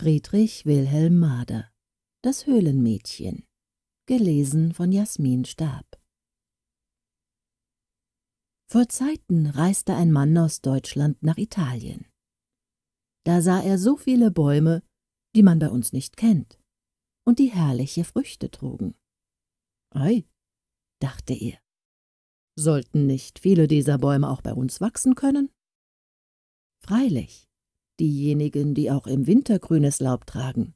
Friedrich Wilhelm Mader Das Höhlenmädchen Gelesen von Jasmin Stab Vor Zeiten reiste ein Mann aus Deutschland nach Italien. Da sah er so viele Bäume, die man bei uns nicht kennt, und die herrliche Früchte trugen. Ei, dachte er, sollten nicht viele dieser Bäume auch bei uns wachsen können? Freilich, diejenigen, die auch im Winter grünes Laub tragen,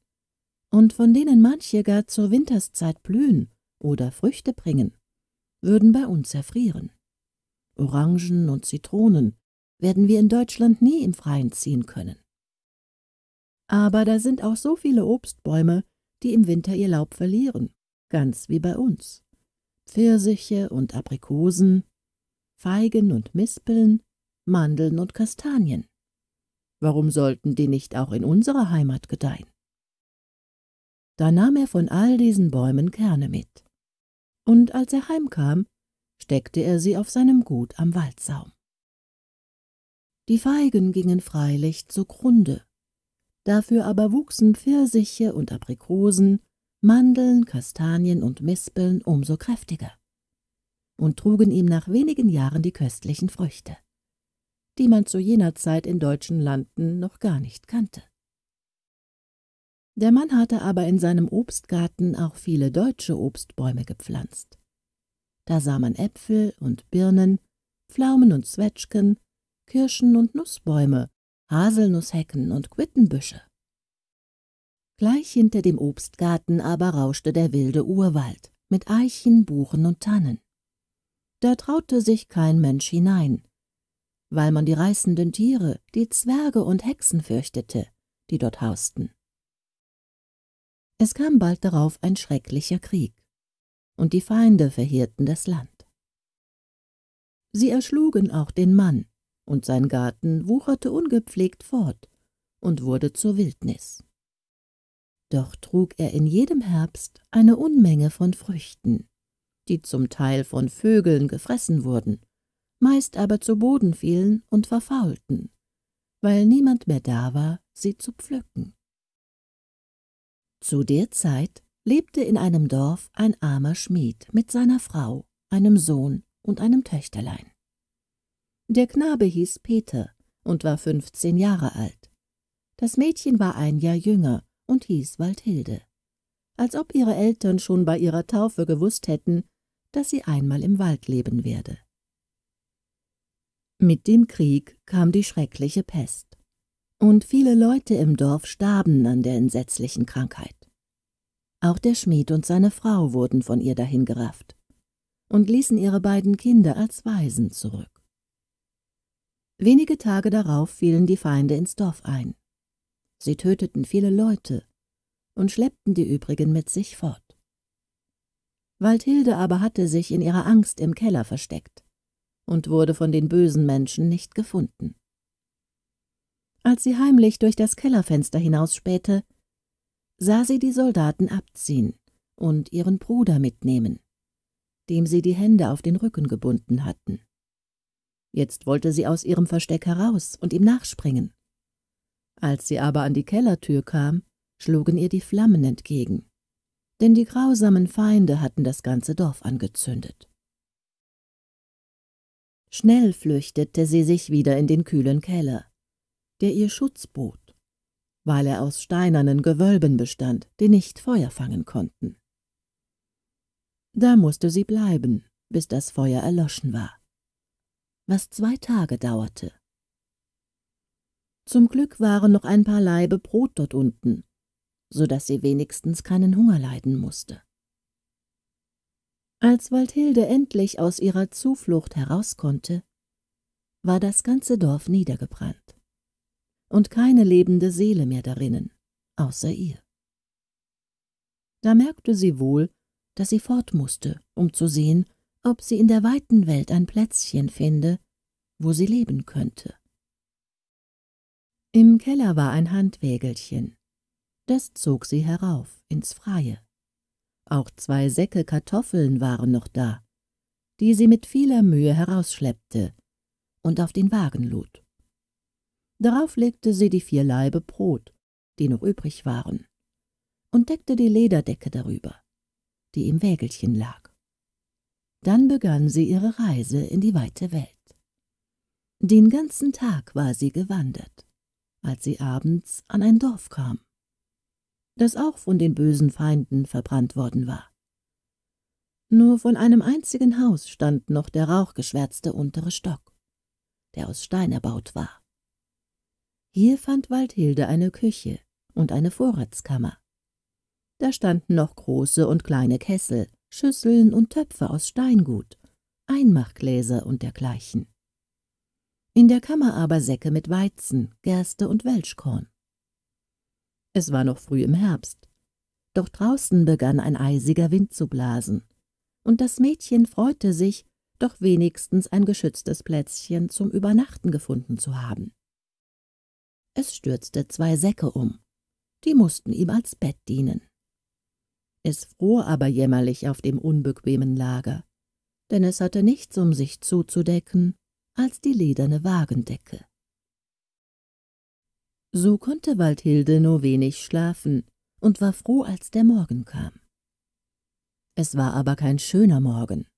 und von denen manche gar zur Winterszeit blühen oder Früchte bringen, würden bei uns erfrieren. Orangen und Zitronen werden wir in Deutschland nie im Freien ziehen können. Aber da sind auch so viele Obstbäume, die im Winter ihr Laub verlieren, ganz wie bei uns. Pfirsiche und Aprikosen, Feigen und Mispeln, Mandeln und Kastanien warum sollten die nicht auch in unserer Heimat gedeihen? Da nahm er von all diesen Bäumen Kerne mit, und als er heimkam, steckte er sie auf seinem Gut am Waldsaum. Die Feigen gingen freilich zugrunde, dafür aber wuchsen Pfirsiche und Aprikosen, Mandeln, Kastanien und Mispeln umso kräftiger und trugen ihm nach wenigen Jahren die köstlichen Früchte die man zu jener Zeit in deutschen Landen noch gar nicht kannte. Der Mann hatte aber in seinem Obstgarten auch viele deutsche Obstbäume gepflanzt. Da sah man Äpfel und Birnen, Pflaumen und Zwetschgen, Kirschen und Nussbäume, Haselnusshecken und Quittenbüsche. Gleich hinter dem Obstgarten aber rauschte der wilde Urwald mit Eichen, Buchen und Tannen. Da traute sich kein Mensch hinein, weil man die reißenden Tiere, die Zwerge und Hexen fürchtete, die dort hausten. Es kam bald darauf ein schrecklicher Krieg, und die Feinde verheerten das Land. Sie erschlugen auch den Mann, und sein Garten wucherte ungepflegt fort und wurde zur Wildnis. Doch trug er in jedem Herbst eine Unmenge von Früchten, die zum Teil von Vögeln gefressen wurden meist aber zu Boden fielen und verfaulten, weil niemand mehr da war, sie zu pflücken. Zu der Zeit lebte in einem Dorf ein armer Schmied mit seiner Frau, einem Sohn und einem Töchterlein. Der Knabe hieß Peter und war fünfzehn Jahre alt. Das Mädchen war ein Jahr jünger und hieß Waldhilde, als ob ihre Eltern schon bei ihrer Taufe gewusst hätten, dass sie einmal im Wald leben werde. Mit dem Krieg kam die schreckliche Pest, und viele Leute im Dorf starben an der entsetzlichen Krankheit. Auch der Schmied und seine Frau wurden von ihr dahingerafft und ließen ihre beiden Kinder als Waisen zurück. Wenige Tage darauf fielen die Feinde ins Dorf ein. Sie töteten viele Leute und schleppten die übrigen mit sich fort. Waldhilde aber hatte sich in ihrer Angst im Keller versteckt und wurde von den bösen Menschen nicht gefunden. Als sie heimlich durch das Kellerfenster hinausspähte, sah sie die Soldaten abziehen und ihren Bruder mitnehmen, dem sie die Hände auf den Rücken gebunden hatten. Jetzt wollte sie aus ihrem Versteck heraus und ihm nachspringen. Als sie aber an die Kellertür kam, schlugen ihr die Flammen entgegen, denn die grausamen Feinde hatten das ganze Dorf angezündet. Schnell flüchtete sie sich wieder in den kühlen Keller, der ihr Schutz bot, weil er aus steinernen Gewölben bestand, die nicht Feuer fangen konnten. Da musste sie bleiben, bis das Feuer erloschen war, was zwei Tage dauerte. Zum Glück waren noch ein paar Laibe Brot dort unten, so daß sie wenigstens keinen Hunger leiden musste. Als Waldhilde endlich aus ihrer Zuflucht heraus konnte, war das ganze Dorf niedergebrannt und keine lebende Seele mehr darinnen, außer ihr. Da merkte sie wohl, dass sie fort musste, um zu sehen, ob sie in der weiten Welt ein Plätzchen finde, wo sie leben könnte. Im Keller war ein Handwägelchen, das zog sie herauf ins Freie. Auch zwei Säcke Kartoffeln waren noch da, die sie mit vieler Mühe herausschleppte und auf den Wagen lud. Darauf legte sie die vier Laibe Brot, die noch übrig waren, und deckte die Lederdecke darüber, die im Wägelchen lag. Dann begann sie ihre Reise in die weite Welt. Den ganzen Tag war sie gewandert, als sie abends an ein Dorf kam, das auch von den bösen Feinden verbrannt worden war. Nur von einem einzigen Haus stand noch der rauchgeschwärzte untere Stock, der aus Stein erbaut war. Hier fand Waldhilde eine Küche und eine Vorratskammer. Da standen noch große und kleine Kessel, Schüsseln und Töpfe aus Steingut, Einmachgläser und dergleichen. In der Kammer aber Säcke mit Weizen, Gerste und Welschkorn. Es war noch früh im Herbst. Doch draußen begann ein eisiger Wind zu blasen, und das Mädchen freute sich, doch wenigstens ein geschütztes Plätzchen zum Übernachten gefunden zu haben. Es stürzte zwei Säcke um, die mussten ihm als Bett dienen. Es fror aber jämmerlich auf dem unbequemen Lager, denn es hatte nichts um sich zuzudecken als die lederne Wagendecke. So konnte Waldhilde nur wenig schlafen und war froh, als der Morgen kam. Es war aber kein schöner Morgen.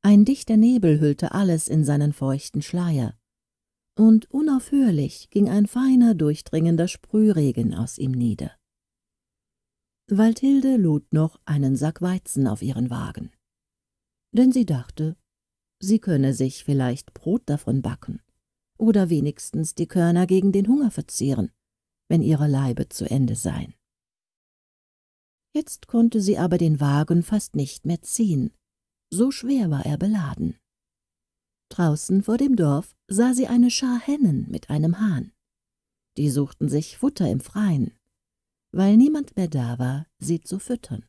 Ein dichter Nebel hüllte alles in seinen feuchten Schleier, und unaufhörlich ging ein feiner, durchdringender Sprühregen aus ihm nieder. Waldhilde lud noch einen Sack Weizen auf ihren Wagen, denn sie dachte, sie könne sich vielleicht Brot davon backen oder wenigstens die Körner gegen den Hunger verzehren, wenn ihre Leibe zu Ende seien. Jetzt konnte sie aber den Wagen fast nicht mehr ziehen, so schwer war er beladen. Draußen vor dem Dorf sah sie eine Schar Hennen mit einem Hahn. Die suchten sich Futter im Freien, weil niemand mehr da war, sie zu füttern.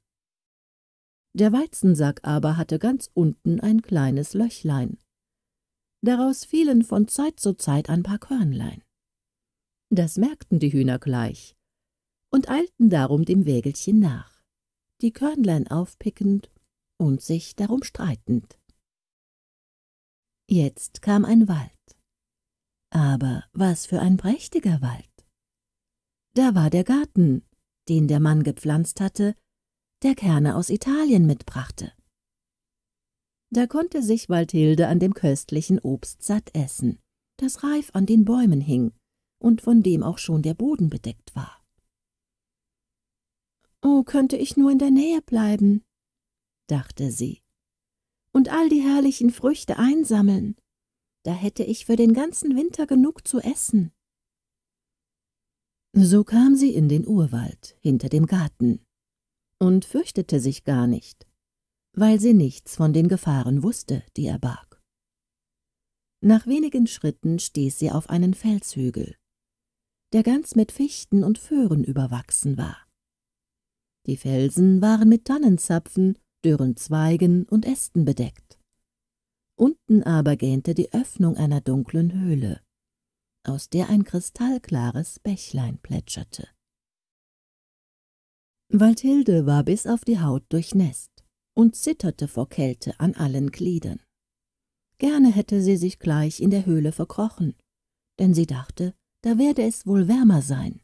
Der Weizensack aber hatte ganz unten ein kleines Löchlein, daraus fielen von Zeit zu Zeit ein paar Körnlein. Das merkten die Hühner gleich und eilten darum dem Wägelchen nach, die Körnlein aufpickend und sich darum streitend. Jetzt kam ein Wald. Aber was für ein prächtiger Wald! Da war der Garten, den der Mann gepflanzt hatte, der Kerne aus Italien mitbrachte. Da konnte sich Waldhilde an dem köstlichen Obst satt essen, das reif an den Bäumen hing und von dem auch schon der Boden bedeckt war. »Oh, könnte ich nur in der Nähe bleiben«, dachte sie, »und all die herrlichen Früchte einsammeln. Da hätte ich für den ganzen Winter genug zu essen.« so kam sie in den Urwald hinter dem Garten und fürchtete sich gar nicht, weil sie nichts von den Gefahren wusste, die er barg. Nach wenigen Schritten stieß sie auf einen Felshügel, der ganz mit Fichten und Föhren überwachsen war. Die Felsen waren mit Tannenzapfen, dürren Zweigen und Ästen bedeckt. Unten aber gähnte die Öffnung einer dunklen Höhle, aus der ein kristallklares Bächlein plätscherte. Walthilde war bis auf die Haut durchnässt und zitterte vor Kälte an allen Gliedern. Gerne hätte sie sich gleich in der Höhle verkrochen, denn sie dachte, da werde es wohl wärmer sein,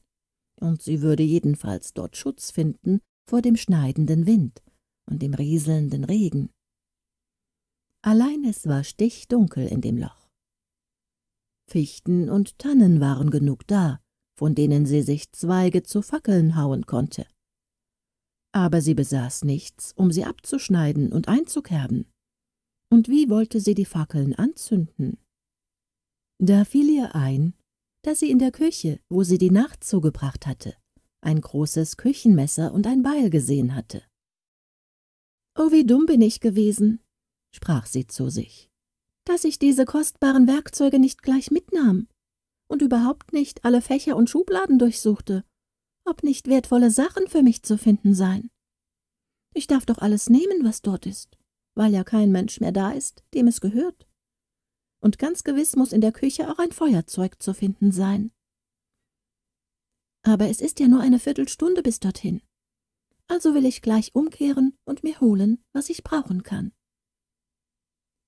und sie würde jedenfalls dort Schutz finden vor dem schneidenden Wind und dem rieselnden Regen. Allein es war stichdunkel in dem Loch. Fichten und Tannen waren genug da, von denen sie sich Zweige zu Fackeln hauen konnte aber sie besaß nichts, um sie abzuschneiden und einzukerben. Und wie wollte sie die Fackeln anzünden? Da fiel ihr ein, dass sie in der Küche, wo sie die Nacht zugebracht hatte, ein großes Küchenmesser und ein Beil gesehen hatte. »Oh, wie dumm bin ich gewesen«, sprach sie zu sich, »dass ich diese kostbaren Werkzeuge nicht gleich mitnahm und überhaupt nicht alle Fächer und Schubladen durchsuchte ob nicht wertvolle Sachen für mich zu finden seien. Ich darf doch alles nehmen, was dort ist, weil ja kein Mensch mehr da ist, dem es gehört. Und ganz gewiss muss in der Küche auch ein Feuerzeug zu finden sein. Aber es ist ja nur eine Viertelstunde bis dorthin. Also will ich gleich umkehren und mir holen, was ich brauchen kann.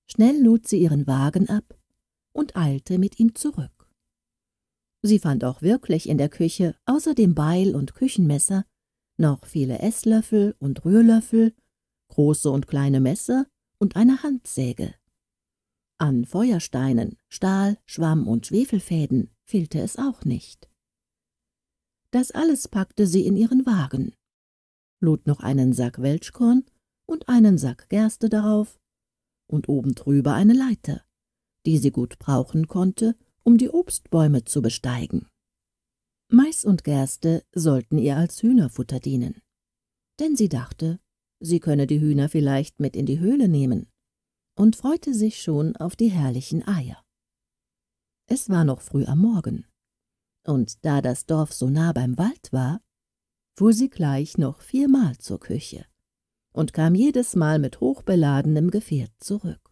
Schnell lud sie ihren Wagen ab und eilte mit ihm zurück. Sie fand auch wirklich in der Küche, außer dem Beil und Küchenmesser, noch viele Esslöffel und Rührlöffel, große und kleine Messer und eine Handsäge. An Feuersteinen, Stahl, Schwamm und Schwefelfäden fehlte es auch nicht. Das alles packte sie in ihren Wagen, lud noch einen Sack Welschkorn und einen Sack Gerste darauf und oben drüber eine Leiter, die sie gut brauchen konnte um die Obstbäume zu besteigen. Mais und Gerste sollten ihr als Hühnerfutter dienen, denn sie dachte, sie könne die Hühner vielleicht mit in die Höhle nehmen und freute sich schon auf die herrlichen Eier. Es war noch früh am Morgen, und da das Dorf so nah beim Wald war, fuhr sie gleich noch viermal zur Küche und kam jedes Mal mit hochbeladenem Gefährt zurück.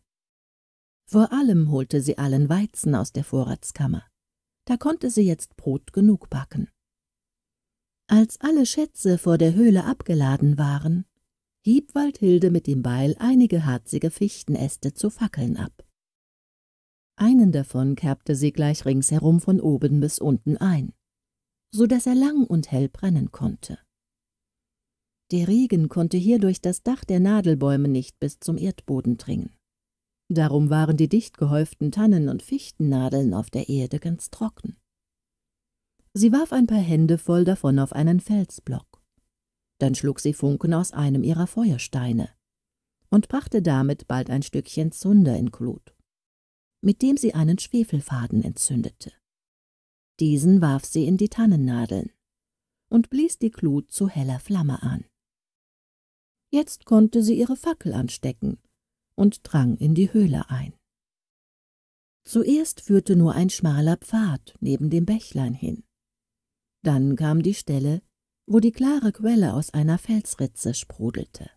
Vor allem holte sie allen Weizen aus der Vorratskammer. Da konnte sie jetzt Brot genug backen. Als alle Schätze vor der Höhle abgeladen waren, hieb Waldhilde mit dem Beil einige harzige Fichtenäste zu Fackeln ab. Einen davon kerbte sie gleich ringsherum von oben bis unten ein, so daß er lang und hell brennen konnte. Der Regen konnte hier durch das Dach der Nadelbäume nicht bis zum Erdboden dringen. Darum waren die dicht gehäuften Tannen- und Fichtennadeln auf der Erde ganz trocken. Sie warf ein paar Hände voll davon auf einen Felsblock. Dann schlug sie Funken aus einem ihrer Feuersteine und brachte damit bald ein Stückchen Zunder in Glut, mit dem sie einen Schwefelfaden entzündete. Diesen warf sie in die Tannennadeln und blies die Glut zu heller Flamme an. Jetzt konnte sie ihre Fackel anstecken und drang in die Höhle ein. Zuerst führte nur ein schmaler Pfad neben dem Bächlein hin. Dann kam die Stelle, wo die klare Quelle aus einer Felsritze sprudelte.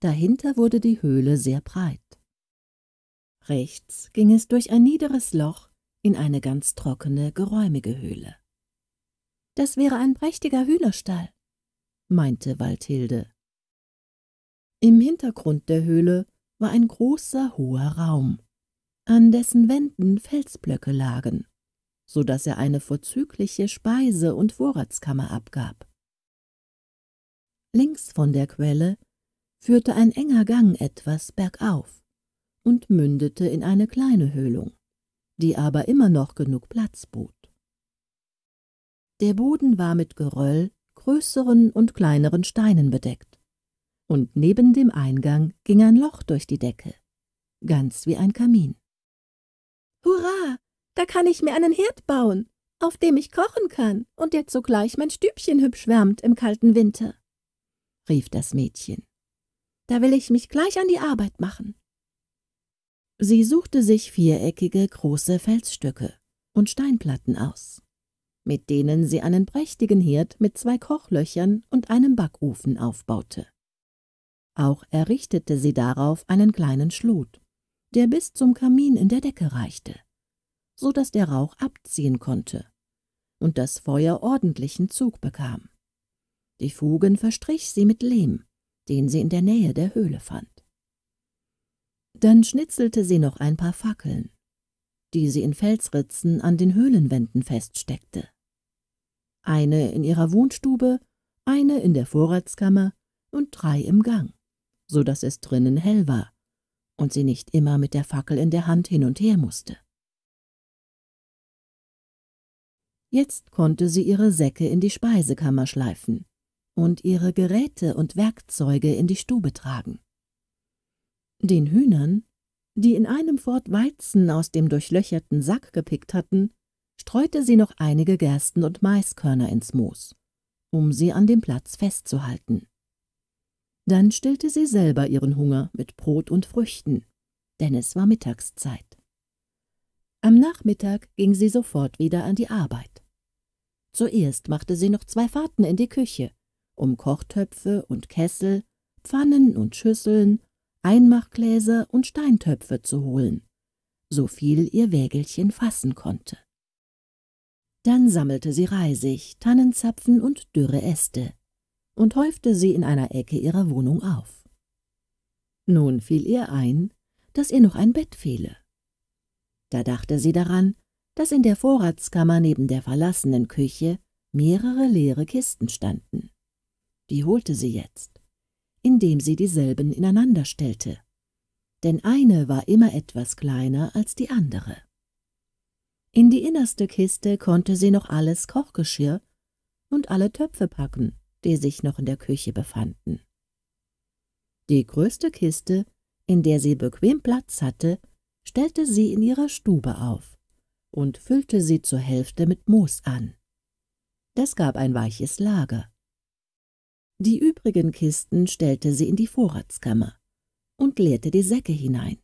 Dahinter wurde die Höhle sehr breit. Rechts ging es durch ein niederes Loch in eine ganz trockene, geräumige Höhle. Das wäre ein prächtiger Hühnerstall, meinte Waldhilde. Im Hintergrund der Höhle war ein großer, hoher Raum, an dessen Wänden Felsblöcke lagen, so daß er eine vorzügliche Speise- und Vorratskammer abgab. Links von der Quelle führte ein enger Gang etwas bergauf und mündete in eine kleine Höhlung, die aber immer noch genug Platz bot. Der Boden war mit Geröll, größeren und kleineren Steinen bedeckt und neben dem Eingang ging ein Loch durch die Decke, ganz wie ein Kamin. Hurra, da kann ich mir einen Herd bauen, auf dem ich kochen kann und der zugleich mein Stübchen hübsch wärmt im kalten Winter, rief das Mädchen. Da will ich mich gleich an die Arbeit machen. Sie suchte sich viereckige, große Felsstücke und Steinplatten aus, mit denen sie einen prächtigen Herd mit zwei Kochlöchern und einem Backofen aufbaute. Auch errichtete sie darauf einen kleinen Schlot, der bis zum Kamin in der Decke reichte, so daß der Rauch abziehen konnte und das Feuer ordentlichen Zug bekam. Die Fugen verstrich sie mit Lehm, den sie in der Nähe der Höhle fand. Dann schnitzelte sie noch ein paar Fackeln, die sie in Felsritzen an den Höhlenwänden feststeckte. Eine in ihrer Wohnstube, eine in der Vorratskammer und drei im Gang so dass es drinnen hell war und sie nicht immer mit der Fackel in der Hand hin und her musste. Jetzt konnte sie ihre Säcke in die Speisekammer schleifen und ihre Geräte und Werkzeuge in die Stube tragen. Den Hühnern, die in einem Fort Weizen aus dem durchlöcherten Sack gepickt hatten, streute sie noch einige Gersten und Maiskörner ins Moos, um sie an dem Platz festzuhalten. Dann stillte sie selber ihren Hunger mit Brot und Früchten, denn es war Mittagszeit. Am Nachmittag ging sie sofort wieder an die Arbeit. Zuerst machte sie noch zwei Fahrten in die Küche, um Kochtöpfe und Kessel, Pfannen und Schüsseln, Einmachgläser und Steintöpfe zu holen, so viel ihr Wägelchen fassen konnte. Dann sammelte sie Reisig, Tannenzapfen und dürre Äste, und häufte sie in einer Ecke ihrer Wohnung auf. Nun fiel ihr ein, dass ihr noch ein Bett fehle. Da dachte sie daran, dass in der Vorratskammer neben der verlassenen Küche mehrere leere Kisten standen. Die holte sie jetzt, indem sie dieselben ineinander stellte, denn eine war immer etwas kleiner als die andere. In die innerste Kiste konnte sie noch alles Kochgeschirr und alle Töpfe packen, die sich noch in der Küche befanden. Die größte Kiste, in der sie bequem Platz hatte, stellte sie in ihrer Stube auf und füllte sie zur Hälfte mit Moos an. Das gab ein weiches Lager. Die übrigen Kisten stellte sie in die Vorratskammer und leerte die Säcke hinein.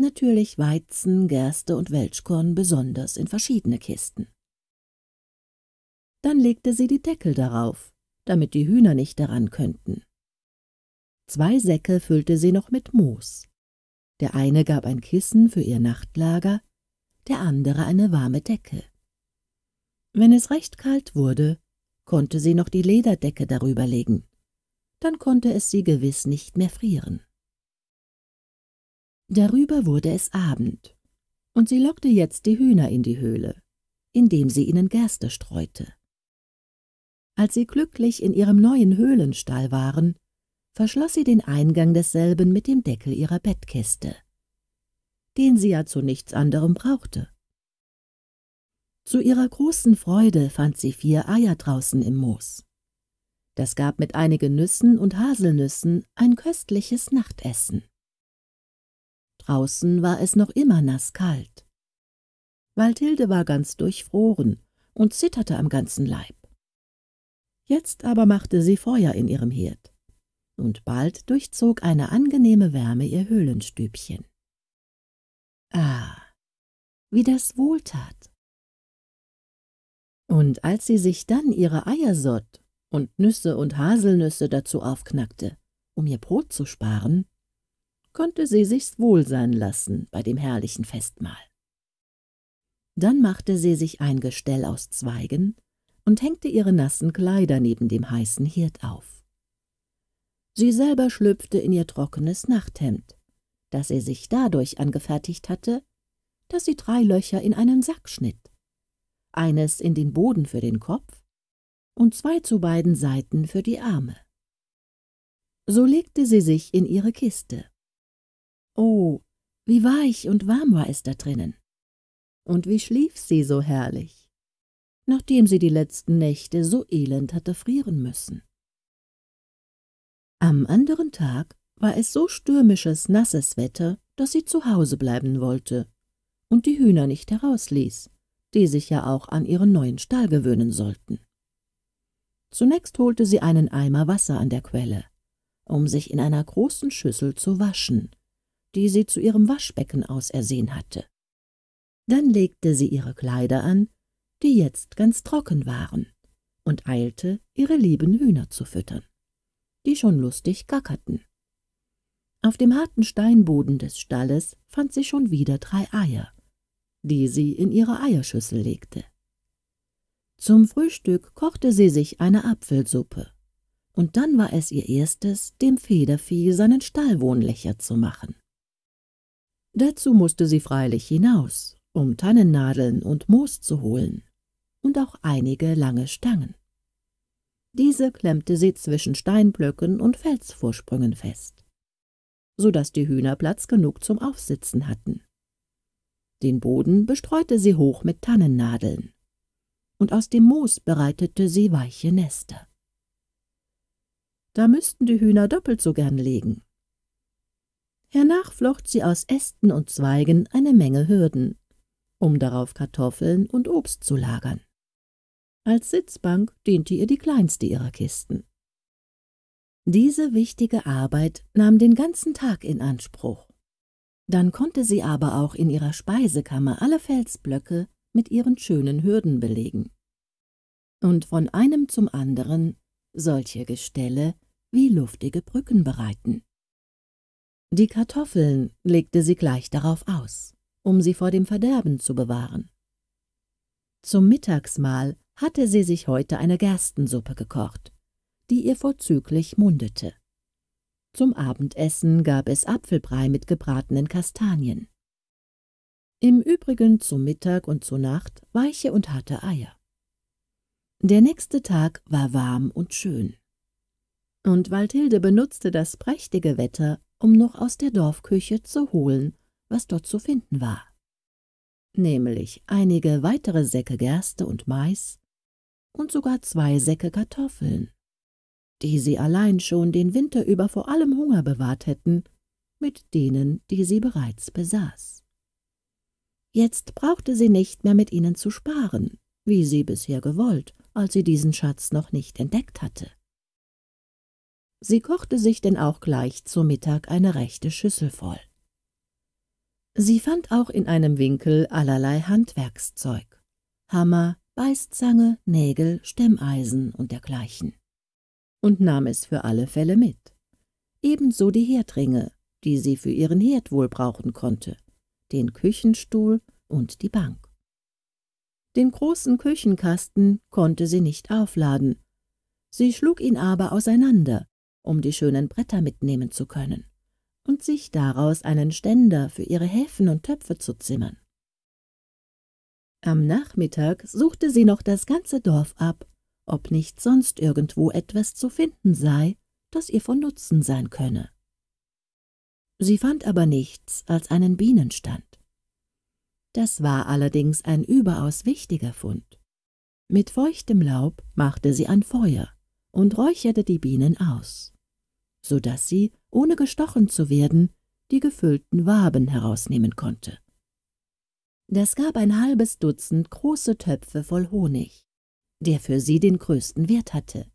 Natürlich Weizen, Gerste und Welschkorn besonders in verschiedene Kisten. Dann legte sie die Deckel darauf damit die Hühner nicht daran könnten. Zwei Säcke füllte sie noch mit Moos. Der eine gab ein Kissen für ihr Nachtlager, der andere eine warme Decke. Wenn es recht kalt wurde, konnte sie noch die Lederdecke darüber legen. dann konnte es sie gewiss nicht mehr frieren. Darüber wurde es Abend, und sie lockte jetzt die Hühner in die Höhle, indem sie ihnen Gerste streute. Als sie glücklich in ihrem neuen Höhlenstall waren, verschloss sie den Eingang desselben mit dem Deckel ihrer Bettkiste, den sie ja zu nichts anderem brauchte. Zu ihrer großen Freude fand sie vier Eier draußen im Moos. Das gab mit einigen Nüssen und Haselnüssen ein köstliches Nachtessen. Draußen war es noch immer nasskalt. Waltilde war ganz durchfroren und zitterte am ganzen Leib. Jetzt aber machte sie Feuer in ihrem Herd, und bald durchzog eine angenehme Wärme ihr Höhlenstübchen. Ah, wie das wohltat! Und als sie sich dann ihre Eier sott und Nüsse und Haselnüsse dazu aufknackte, um ihr Brot zu sparen, konnte sie sich's wohl sein lassen bei dem herrlichen Festmahl. Dann machte sie sich ein Gestell aus Zweigen und hängte ihre nassen Kleider neben dem heißen Hirt auf. Sie selber schlüpfte in ihr trockenes Nachthemd, das er sich dadurch angefertigt hatte, dass sie drei Löcher in einen Sack schnitt, eines in den Boden für den Kopf und zwei zu beiden Seiten für die Arme. So legte sie sich in ihre Kiste. Oh, wie weich und warm war es da drinnen. Und wie schlief sie so herrlich nachdem sie die letzten Nächte so elend hatte frieren müssen. Am anderen Tag war es so stürmisches, nasses Wetter, dass sie zu Hause bleiben wollte und die Hühner nicht herausließ, die sich ja auch an ihren neuen Stall gewöhnen sollten. Zunächst holte sie einen Eimer Wasser an der Quelle, um sich in einer großen Schüssel zu waschen, die sie zu ihrem Waschbecken ausersehen hatte. Dann legte sie ihre Kleider an die jetzt ganz trocken waren, und eilte, ihre lieben Hühner zu füttern, die schon lustig gackerten. Auf dem harten Steinboden des Stalles fand sie schon wieder drei Eier, die sie in ihre Eierschüssel legte. Zum Frühstück kochte sie sich eine Apfelsuppe, und dann war es ihr erstes, dem Federvieh seinen Stallwohnlächer zu machen. Dazu musste sie freilich hinaus, um Tannennadeln und Moos zu holen, und auch einige lange Stangen. Diese klemmte sie zwischen Steinblöcken und Felsvorsprüngen fest, so daß die Hühner Platz genug zum Aufsitzen hatten. Den Boden bestreute sie hoch mit Tannennadeln, und aus dem Moos bereitete sie weiche Nester. Da müssten die Hühner doppelt so gern legen. Hernach flocht sie aus Ästen und Zweigen eine Menge Hürden, um darauf Kartoffeln und Obst zu lagern. Als Sitzbank diente ihr die kleinste ihrer Kisten. Diese wichtige Arbeit nahm den ganzen Tag in Anspruch. Dann konnte sie aber auch in ihrer Speisekammer alle Felsblöcke mit ihren schönen Hürden belegen. Und von einem zum anderen solche Gestelle wie luftige Brücken bereiten. Die Kartoffeln legte sie gleich darauf aus, um sie vor dem Verderben zu bewahren. Zum Mittagsmahl hatte sie sich heute eine Gerstensuppe gekocht, die ihr vorzüglich mundete. Zum Abendessen gab es Apfelbrei mit gebratenen Kastanien. Im Übrigen zu Mittag und zu Nacht weiche und harte Eier. Der nächste Tag war warm und schön. Und Waldhilde benutzte das prächtige Wetter, um noch aus der Dorfküche zu holen, was dort zu finden war. Nämlich einige weitere Säcke Gerste und Mais, und sogar zwei Säcke Kartoffeln, die sie allein schon den Winter über vor allem Hunger bewahrt hätten, mit denen, die sie bereits besaß. Jetzt brauchte sie nicht mehr mit ihnen zu sparen, wie sie bisher gewollt, als sie diesen Schatz noch nicht entdeckt hatte. Sie kochte sich denn auch gleich zu Mittag eine rechte Schüssel voll. Sie fand auch in einem Winkel allerlei Handwerkszeug, Hammer, Beißzange, Nägel, Stemmeisen und dergleichen. Und nahm es für alle Fälle mit. Ebenso die Herdringe, die sie für ihren Herd wohl brauchen konnte, den Küchenstuhl und die Bank. Den großen Küchenkasten konnte sie nicht aufladen. Sie schlug ihn aber auseinander, um die schönen Bretter mitnehmen zu können und sich daraus einen Ständer für ihre Häfen und Töpfe zu zimmern. Am Nachmittag suchte sie noch das ganze Dorf ab, ob nicht sonst irgendwo etwas zu finden sei, das ihr von Nutzen sein könne. Sie fand aber nichts als einen Bienenstand. Das war allerdings ein überaus wichtiger Fund. Mit feuchtem Laub machte sie ein Feuer und räucherte die Bienen aus, so daß sie, ohne gestochen zu werden, die gefüllten Waben herausnehmen konnte. Das gab ein halbes Dutzend große Töpfe voll Honig, der für sie den größten Wert hatte,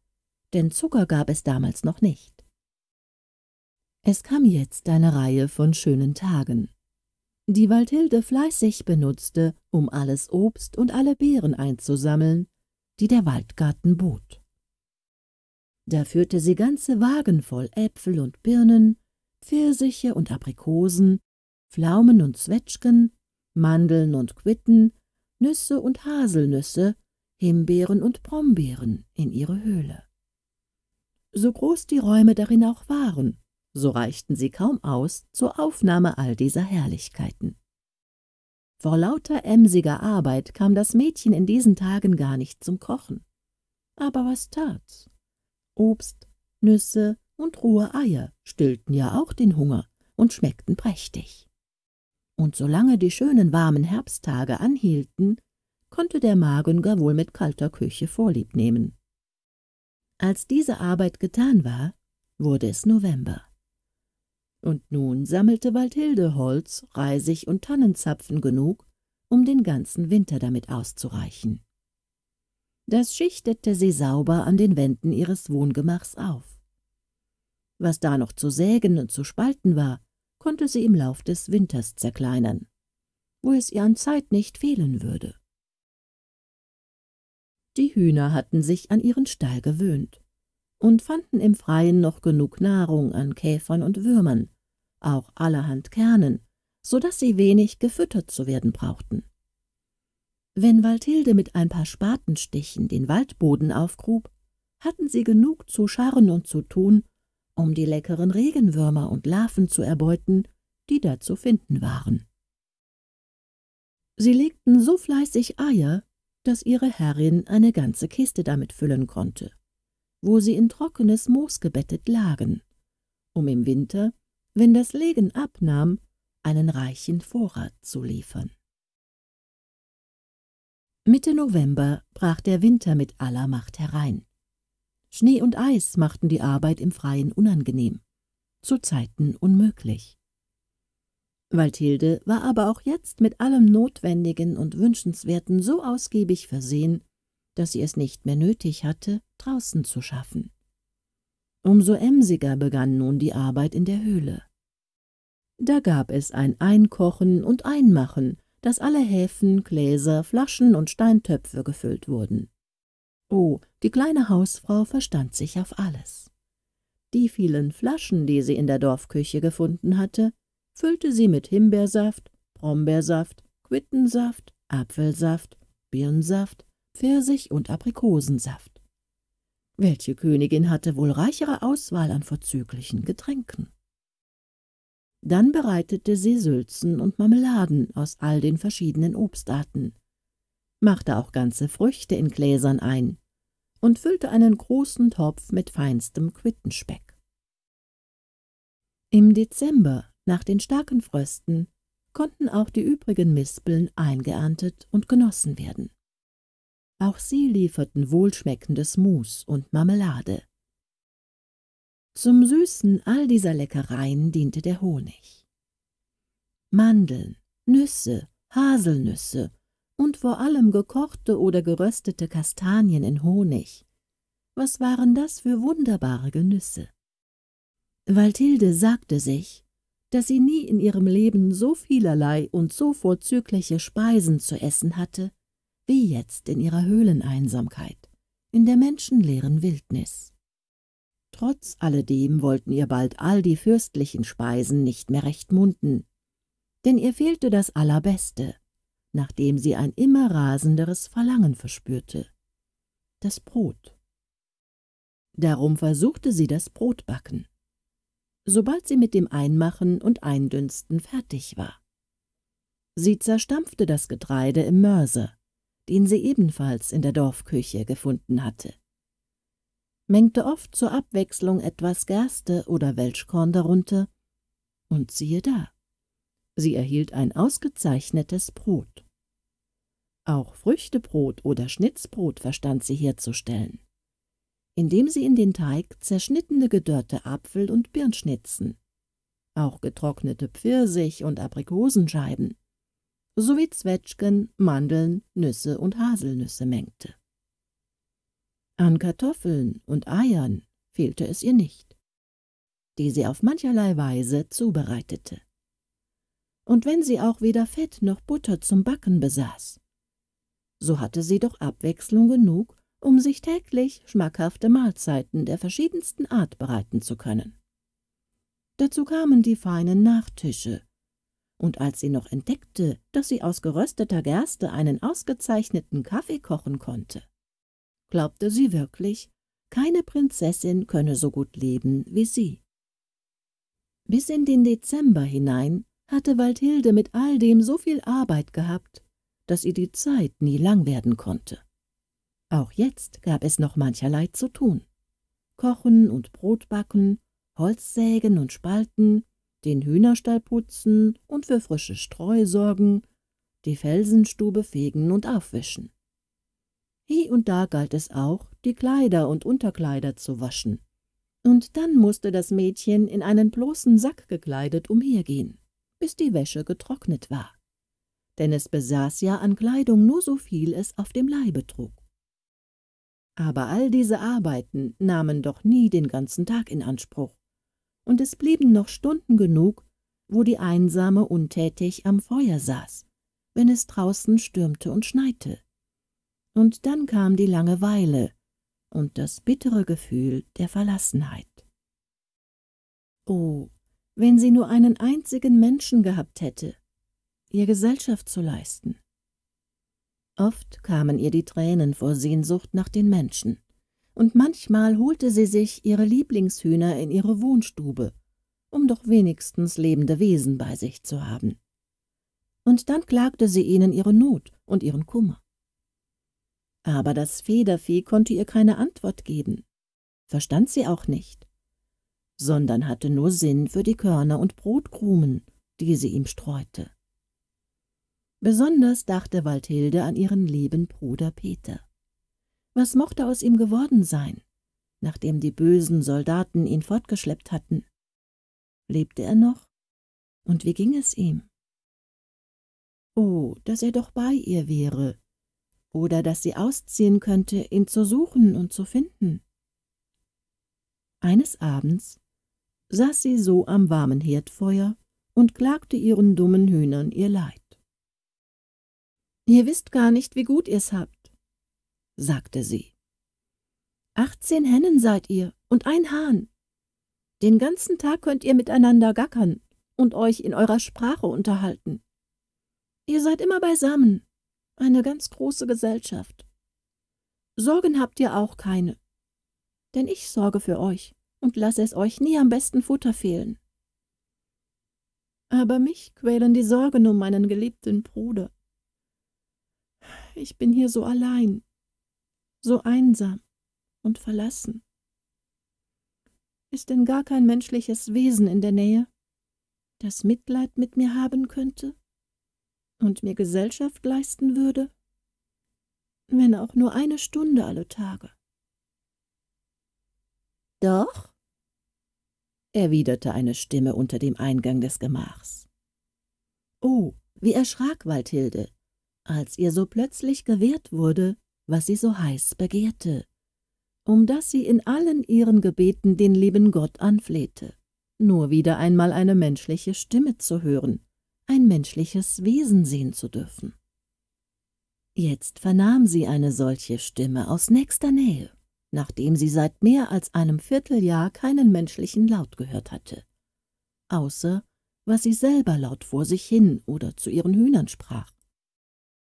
denn Zucker gab es damals noch nicht. Es kam jetzt eine Reihe von schönen Tagen, die Waldhilde fleißig benutzte, um alles Obst und alle Beeren einzusammeln, die der Waldgarten bot. Da führte sie ganze Wagen voll Äpfel und Birnen, Pfirsiche und Aprikosen, Pflaumen und Zwetschgen, Mandeln und Quitten, Nüsse und Haselnüsse, Himbeeren und Brombeeren in ihre Höhle. So groß die Räume darin auch waren, so reichten sie kaum aus zur Aufnahme all dieser Herrlichkeiten. Vor lauter emsiger Arbeit kam das Mädchen in diesen Tagen gar nicht zum Kochen. Aber was tat's? Obst, Nüsse und rohe Eier stillten ja auch den Hunger und schmeckten prächtig und solange die schönen warmen Herbsttage anhielten, konnte der Magen gar wohl mit kalter Küche Vorlieb nehmen. Als diese Arbeit getan war, wurde es November. Und nun sammelte Waldhilde Holz, Reisig und Tannenzapfen genug, um den ganzen Winter damit auszureichen. Das schichtete sie sauber an den Wänden ihres Wohngemachs auf. Was da noch zu sägen und zu spalten war, konnte sie im Lauf des Winters zerkleinern, wo es ihr an Zeit nicht fehlen würde. Die Hühner hatten sich an ihren Stall gewöhnt und fanden im Freien noch genug Nahrung an Käfern und Würmern, auch allerhand Kernen, so daß sie wenig gefüttert zu werden brauchten. Wenn Walthilde mit ein paar Spatenstichen den Waldboden aufgrub, hatten sie genug zu scharren und zu tun, um die leckeren Regenwürmer und Larven zu erbeuten, die da zu finden waren. Sie legten so fleißig Eier, dass ihre Herrin eine ganze Kiste damit füllen konnte, wo sie in trockenes Moos gebettet lagen, um im Winter, wenn das Legen abnahm, einen reichen Vorrat zu liefern. Mitte November brach der Winter mit aller Macht herein. Schnee und Eis machten die Arbeit im Freien unangenehm, zu Zeiten unmöglich. Walthilde war aber auch jetzt mit allem Notwendigen und Wünschenswerten so ausgiebig versehen, dass sie es nicht mehr nötig hatte, draußen zu schaffen. Umso emsiger begann nun die Arbeit in der Höhle. Da gab es ein Einkochen und Einmachen, dass alle Häfen, Gläser, Flaschen und Steintöpfe gefüllt wurden. Oh, die kleine Hausfrau verstand sich auf alles. Die vielen Flaschen, die sie in der Dorfküche gefunden hatte, füllte sie mit Himbeersaft, Brombeersaft, Quittensaft, Apfelsaft, Birnsaft, Pfirsich und Aprikosensaft. Welche Königin hatte wohl reichere Auswahl an vorzüglichen Getränken? Dann bereitete sie Sülzen und Marmeladen aus all den verschiedenen Obstarten, machte auch ganze Früchte in Gläsern ein, und füllte einen großen Topf mit feinstem Quittenspeck. Im Dezember, nach den starken Frösten, konnten auch die übrigen Mispeln eingeerntet und genossen werden. Auch sie lieferten wohlschmeckendes Mus und Marmelade. Zum Süßen all dieser Leckereien diente der Honig. Mandeln, Nüsse, Haselnüsse, und vor allem gekochte oder geröstete Kastanien in Honig. Was waren das für wunderbare Genüsse? Waltilde sagte sich, dass sie nie in ihrem Leben so vielerlei und so vorzügliche Speisen zu essen hatte, wie jetzt in ihrer Höhleneinsamkeit, in der menschenleeren Wildnis. Trotz alledem wollten ihr bald all die fürstlichen Speisen nicht mehr recht munden, denn ihr fehlte das Allerbeste, nachdem sie ein immer rasenderes Verlangen verspürte. Das Brot. Darum versuchte sie das Brotbacken, sobald sie mit dem Einmachen und Eindünsten fertig war. Sie zerstampfte das Getreide im Mörser, den sie ebenfalls in der Dorfküche gefunden hatte, mengte oft zur Abwechslung etwas Gerste oder Welschkorn darunter, und siehe da, sie erhielt ein ausgezeichnetes Brot. Auch Früchtebrot oder Schnitzbrot verstand sie herzustellen, indem sie in den Teig zerschnittene gedörrte Apfel- und Birnschnitzen, auch getrocknete Pfirsich- und Aprikosenscheiben sowie Zwetschgen, Mandeln, Nüsse und Haselnüsse mengte. An Kartoffeln und Eiern fehlte es ihr nicht, die sie auf mancherlei Weise zubereitete. Und wenn sie auch weder Fett noch Butter zum Backen besaß, so hatte sie doch Abwechslung genug, um sich täglich schmackhafte Mahlzeiten der verschiedensten Art bereiten zu können. Dazu kamen die feinen Nachtische, und als sie noch entdeckte, dass sie aus gerösteter Gerste einen ausgezeichneten Kaffee kochen konnte, glaubte sie wirklich, keine Prinzessin könne so gut leben wie sie. Bis in den Dezember hinein hatte Waldhilde mit all dem so viel Arbeit gehabt, dass ihr die Zeit nie lang werden konnte. Auch jetzt gab es noch mancherlei zu tun. Kochen und Brot backen, Holz sägen und spalten, den Hühnerstall putzen und für frische Streu sorgen, die Felsenstube fegen und aufwischen. Hie und da galt es auch, die Kleider und Unterkleider zu waschen. Und dann musste das Mädchen in einen bloßen Sack gekleidet umhergehen, bis die Wäsche getrocknet war denn es besaß ja an Kleidung nur so viel es auf dem Leibe trug. Aber all diese Arbeiten nahmen doch nie den ganzen Tag in Anspruch, und es blieben noch Stunden genug, wo die Einsame untätig am Feuer saß, wenn es draußen stürmte und schneite. Und dann kam die Langeweile und das bittere Gefühl der Verlassenheit. Oh, wenn sie nur einen einzigen Menschen gehabt hätte, ihr Gesellschaft zu leisten. Oft kamen ihr die Tränen vor Sehnsucht nach den Menschen, und manchmal holte sie sich ihre Lieblingshühner in ihre Wohnstube, um doch wenigstens lebende Wesen bei sich zu haben. Und dann klagte sie ihnen ihre Not und ihren Kummer. Aber das Federvieh konnte ihr keine Antwort geben, verstand sie auch nicht, sondern hatte nur Sinn für die Körner und Brotkrumen, die sie ihm streute. Besonders dachte Waldhilde an ihren lieben Bruder Peter. Was mochte aus ihm geworden sein, nachdem die bösen Soldaten ihn fortgeschleppt hatten? Lebte er noch? Und wie ging es ihm? Oh, dass er doch bei ihr wäre, oder dass sie ausziehen könnte, ihn zu suchen und zu finden. Eines Abends saß sie so am warmen Herdfeuer und klagte ihren dummen Hühnern ihr Leid. Ihr wisst gar nicht, wie gut ihr's habt, sagte sie. Achtzehn Hennen seid ihr und ein Hahn. Den ganzen Tag könnt ihr miteinander gackern und euch in eurer Sprache unterhalten. Ihr seid immer beisammen, eine ganz große Gesellschaft. Sorgen habt ihr auch keine, denn ich sorge für euch und lasse es euch nie am besten Futter fehlen. Aber mich quälen die Sorgen um meinen geliebten Bruder ich bin hier so allein, so einsam und verlassen. Ist denn gar kein menschliches Wesen in der Nähe, das Mitleid mit mir haben könnte und mir Gesellschaft leisten würde? Wenn auch nur eine Stunde alle Tage. Doch, erwiderte eine Stimme unter dem Eingang des Gemachs. Oh, wie erschrak Walthilde, als ihr so plötzlich gewährt wurde, was sie so heiß begehrte, um das sie in allen ihren Gebeten den lieben Gott anflehte, nur wieder einmal eine menschliche Stimme zu hören, ein menschliches Wesen sehen zu dürfen. Jetzt vernahm sie eine solche Stimme aus nächster Nähe, nachdem sie seit mehr als einem Vierteljahr keinen menschlichen Laut gehört hatte, außer was sie selber laut vor sich hin oder zu ihren Hühnern sprach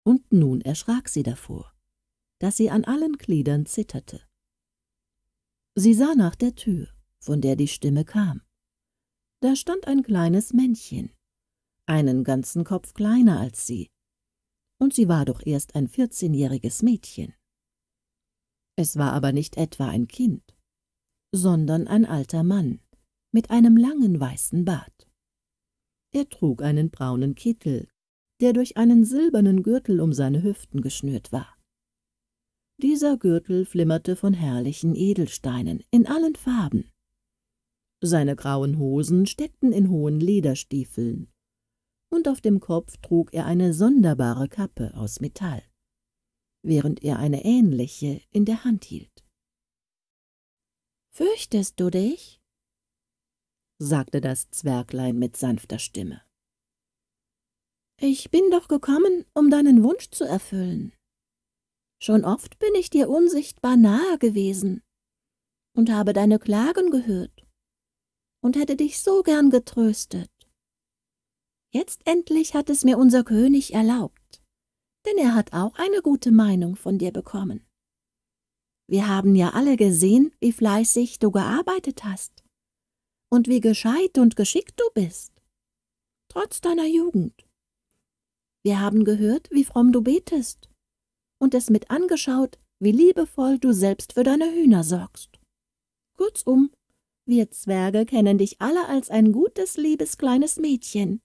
und nun erschrak sie davor, dass sie an allen Gliedern zitterte. Sie sah nach der Tür, von der die Stimme kam. Da stand ein kleines Männchen, einen ganzen Kopf kleiner als sie, und sie war doch erst ein vierzehnjähriges Mädchen. Es war aber nicht etwa ein Kind, sondern ein alter Mann mit einem langen weißen Bart. Er trug einen braunen Kittel, der durch einen silbernen Gürtel um seine Hüften geschnürt war. Dieser Gürtel flimmerte von herrlichen Edelsteinen in allen Farben. Seine grauen Hosen steckten in hohen Lederstiefeln, und auf dem Kopf trug er eine sonderbare Kappe aus Metall, während er eine ähnliche in der Hand hielt. »Fürchtest du dich?« sagte das Zwerglein mit sanfter Stimme. Ich bin doch gekommen, um deinen Wunsch zu erfüllen. Schon oft bin ich dir unsichtbar nahe gewesen und habe deine Klagen gehört und hätte dich so gern getröstet. Jetzt endlich hat es mir unser König erlaubt, denn er hat auch eine gute Meinung von dir bekommen. Wir haben ja alle gesehen, wie fleißig du gearbeitet hast und wie gescheit und geschickt du bist, trotz deiner Jugend. Wir haben gehört, wie fromm du betest, und es mit angeschaut, wie liebevoll du selbst für deine Hühner sorgst. Kurzum, wir Zwerge kennen dich alle als ein gutes, liebes kleines Mädchen.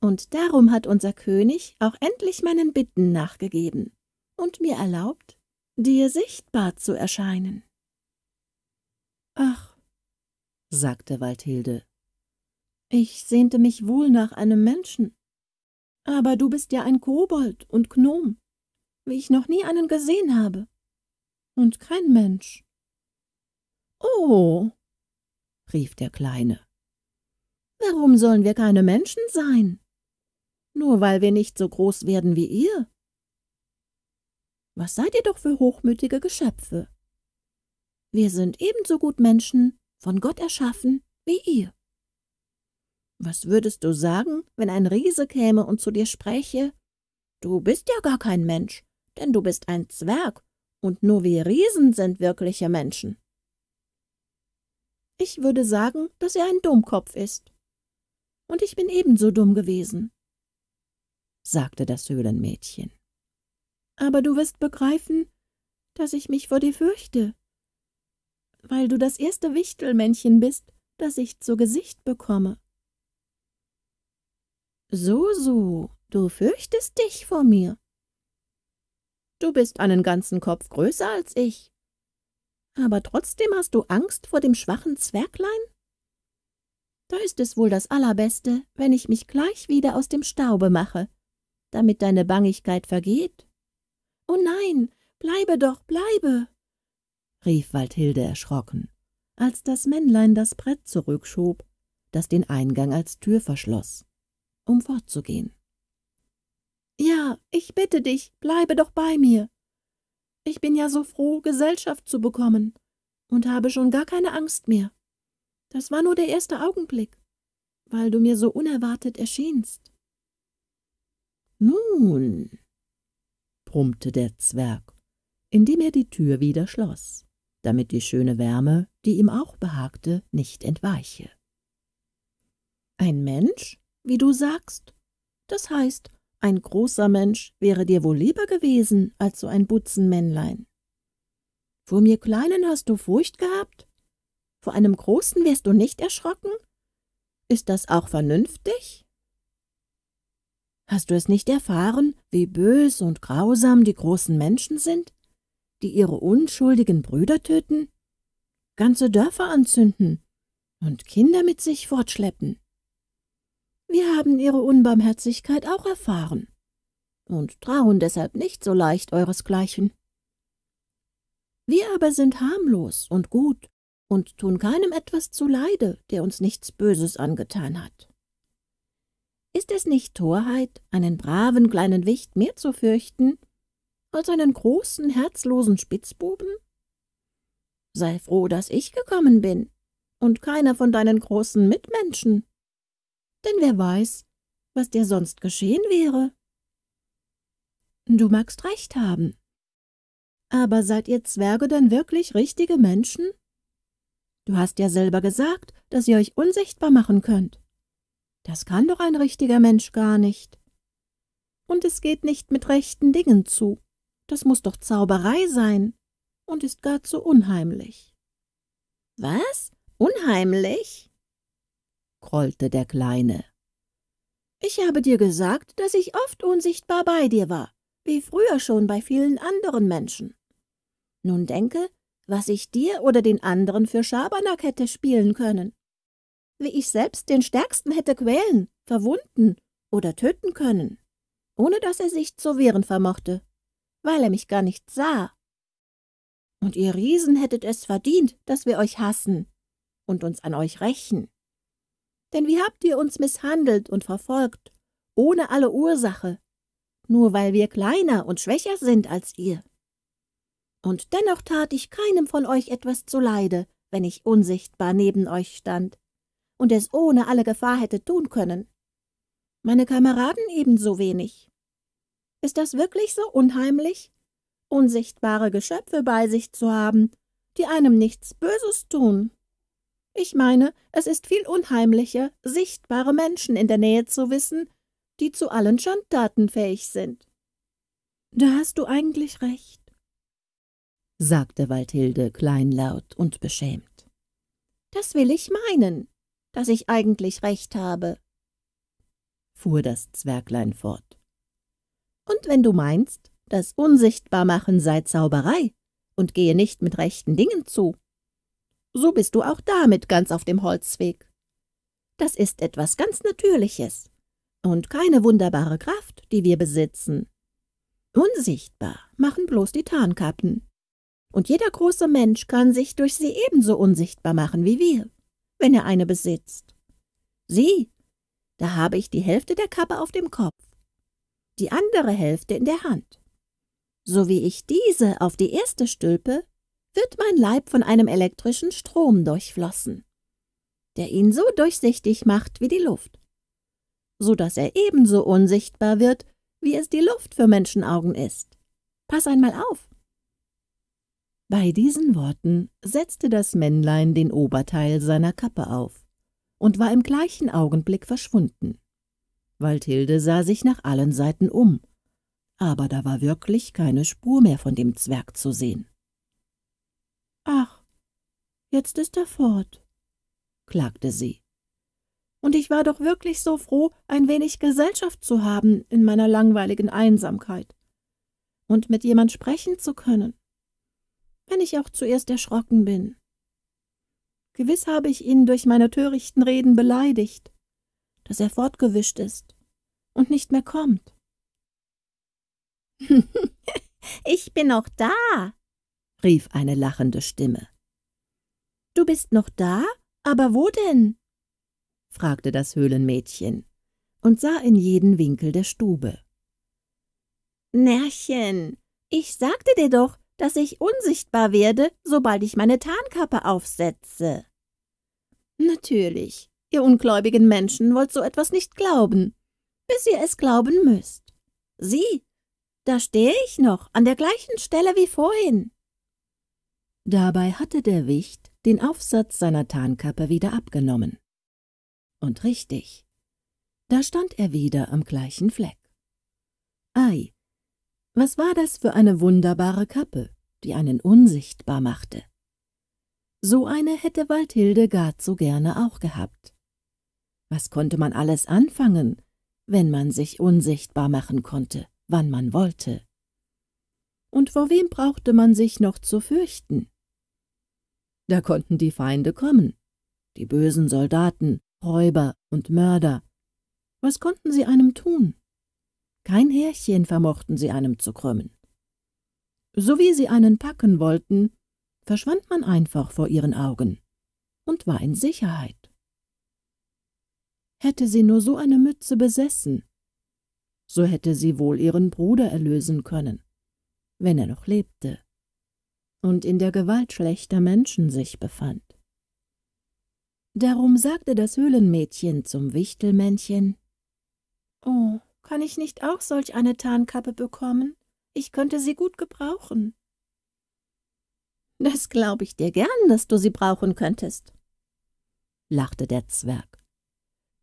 Und darum hat unser König auch endlich meinen Bitten nachgegeben und mir erlaubt, dir sichtbar zu erscheinen. Ach, sagte Waldhilde, ich sehnte mich wohl nach einem Menschen, aber du bist ja ein Kobold und Gnom, wie ich noch nie einen gesehen habe. Und kein Mensch. Oh, rief der Kleine. Warum sollen wir keine Menschen sein? Nur weil wir nicht so groß werden wie ihr. Was seid ihr doch für hochmütige Geschöpfe? Wir sind ebenso gut Menschen, von Gott erschaffen, wie ihr. Was würdest du sagen, wenn ein Riese käme und zu dir spräche? Du bist ja gar kein Mensch, denn du bist ein Zwerg, und nur wir Riesen sind wirkliche Menschen. Ich würde sagen, dass er ein Dummkopf ist. Und ich bin ebenso dumm gewesen, sagte das Höhlenmädchen. Aber du wirst begreifen, dass ich mich vor dir fürchte, weil du das erste Wichtelmännchen bist, das ich zu Gesicht bekomme. So, so, du fürchtest dich vor mir. Du bist einen ganzen Kopf größer als ich. Aber trotzdem hast du Angst vor dem schwachen Zwerglein? Da ist es wohl das Allerbeste, wenn ich mich gleich wieder aus dem Staube mache, damit deine Bangigkeit vergeht. Oh nein, bleibe doch, bleibe! rief Waldhilde erschrocken, als das Männlein das Brett zurückschob, das den Eingang als Tür verschloss um fortzugehen. Ja, ich bitte dich, bleibe doch bei mir. Ich bin ja so froh, Gesellschaft zu bekommen und habe schon gar keine Angst mehr. Das war nur der erste Augenblick, weil du mir so unerwartet erschienst. Nun, brummte der Zwerg, indem er die Tür wieder schloss, damit die schöne Wärme, die ihm auch behagte, nicht entweiche. Ein Mensch? wie du sagst. Das heißt, ein großer Mensch wäre dir wohl lieber gewesen als so ein Butzenmännlein. Vor mir Kleinen hast du Furcht gehabt? Vor einem Großen wärst du nicht erschrocken? Ist das auch vernünftig? Hast du es nicht erfahren, wie bös und grausam die großen Menschen sind, die ihre unschuldigen Brüder töten, ganze Dörfer anzünden und Kinder mit sich fortschleppen? Wir haben Ihre Unbarmherzigkeit auch erfahren und trauen deshalb nicht so leicht Euresgleichen. Wir aber sind harmlos und gut und tun keinem etwas zuleide, der uns nichts Böses angetan hat. Ist es nicht Torheit, einen braven kleinen Wicht mehr zu fürchten, als einen großen, herzlosen Spitzbuben? Sei froh, dass ich gekommen bin und keiner von deinen großen Mitmenschen denn wer weiß, was dir sonst geschehen wäre. Du magst recht haben. Aber seid ihr Zwerge denn wirklich richtige Menschen? Du hast ja selber gesagt, dass ihr euch unsichtbar machen könnt. Das kann doch ein richtiger Mensch gar nicht. Und es geht nicht mit rechten Dingen zu. Das muss doch Zauberei sein und ist gar zu unheimlich. Was? Unheimlich? grollte der Kleine. Ich habe dir gesagt, dass ich oft unsichtbar bei dir war, wie früher schon bei vielen anderen Menschen. Nun denke, was ich dir oder den anderen für Schabernack hätte spielen können. Wie ich selbst den Stärksten hätte quälen, verwunden oder töten können, ohne dass er sich zu wehren vermochte, weil er mich gar nicht sah. Und ihr Riesen hättet es verdient, dass wir euch hassen und uns an euch rächen. Denn wie habt ihr uns misshandelt und verfolgt, ohne alle Ursache, nur weil wir kleiner und schwächer sind als ihr? Und dennoch tat ich keinem von euch etwas zuleide, wenn ich unsichtbar neben euch stand und es ohne alle Gefahr hätte tun können. Meine Kameraden ebenso wenig. Ist das wirklich so unheimlich, unsichtbare Geschöpfe bei sich zu haben, die einem nichts Böses tun? Ich meine, es ist viel unheimlicher, sichtbare Menschen in der Nähe zu wissen, die zu allen Schandtaten fähig sind. Da hast du eigentlich recht, sagte Waldhilde kleinlaut und beschämt. Das will ich meinen, dass ich eigentlich recht habe, fuhr das Zwerglein fort. Und wenn du meinst, das Unsichtbarmachen sei Zauberei und gehe nicht mit rechten Dingen zu, so bist du auch damit ganz auf dem Holzweg. Das ist etwas ganz Natürliches und keine wunderbare Kraft, die wir besitzen. Unsichtbar machen bloß die Tarnkappen. Und jeder große Mensch kann sich durch sie ebenso unsichtbar machen wie wir, wenn er eine besitzt. Sieh, da habe ich die Hälfte der Kappe auf dem Kopf, die andere Hälfte in der Hand. So wie ich diese auf die erste stülpe, wird mein Leib von einem elektrischen Strom durchflossen, der ihn so durchsichtig macht wie die Luft, so dass er ebenso unsichtbar wird, wie es die Luft für Menschenaugen ist. Pass einmal auf. Bei diesen Worten setzte das Männlein den Oberteil seiner Kappe auf und war im gleichen Augenblick verschwunden. Waldhilde sah sich nach allen Seiten um, aber da war wirklich keine Spur mehr von dem Zwerg zu sehen. »Ach, jetzt ist er fort«, klagte sie. »Und ich war doch wirklich so froh, ein wenig Gesellschaft zu haben in meiner langweiligen Einsamkeit und mit jemand sprechen zu können, wenn ich auch zuerst erschrocken bin. Gewiss habe ich ihn durch meine törichten Reden beleidigt, dass er fortgewischt ist und nicht mehr kommt.« ich bin noch da, rief eine lachende Stimme. Du bist noch da? Aber wo denn? fragte das Höhlenmädchen und sah in jeden Winkel der Stube. Närchen, ich sagte dir doch, dass ich unsichtbar werde, sobald ich meine Tarnkappe aufsetze. Natürlich, ihr ungläubigen Menschen wollt so etwas nicht glauben, bis ihr es glauben müsst. Sieh, da stehe ich noch, an der gleichen Stelle wie vorhin. Dabei hatte der Wicht den Aufsatz seiner Tarnkappe wieder abgenommen. Und richtig, da stand er wieder am gleichen Fleck. Ei, was war das für eine wunderbare Kappe, die einen unsichtbar machte? So eine hätte Waldhilde gar zu gerne auch gehabt. Was konnte man alles anfangen, wenn man sich unsichtbar machen konnte, wann man wollte? und vor wem brauchte man sich noch zu fürchten? Da konnten die Feinde kommen, die bösen Soldaten, Räuber und Mörder. Was konnten sie einem tun? Kein Härchen vermochten sie einem zu krümmen. Sowie sie einen packen wollten, verschwand man einfach vor ihren Augen und war in Sicherheit. Hätte sie nur so eine Mütze besessen, so hätte sie wohl ihren Bruder erlösen können wenn er noch lebte, und in der Gewalt schlechter Menschen sich befand. Darum sagte das Höhlenmädchen zum Wichtelmännchen, »Oh, kann ich nicht auch solch eine Tarnkappe bekommen? Ich könnte sie gut gebrauchen.« »Das glaube ich dir gern, dass du sie brauchen könntest«, lachte der Zwerg.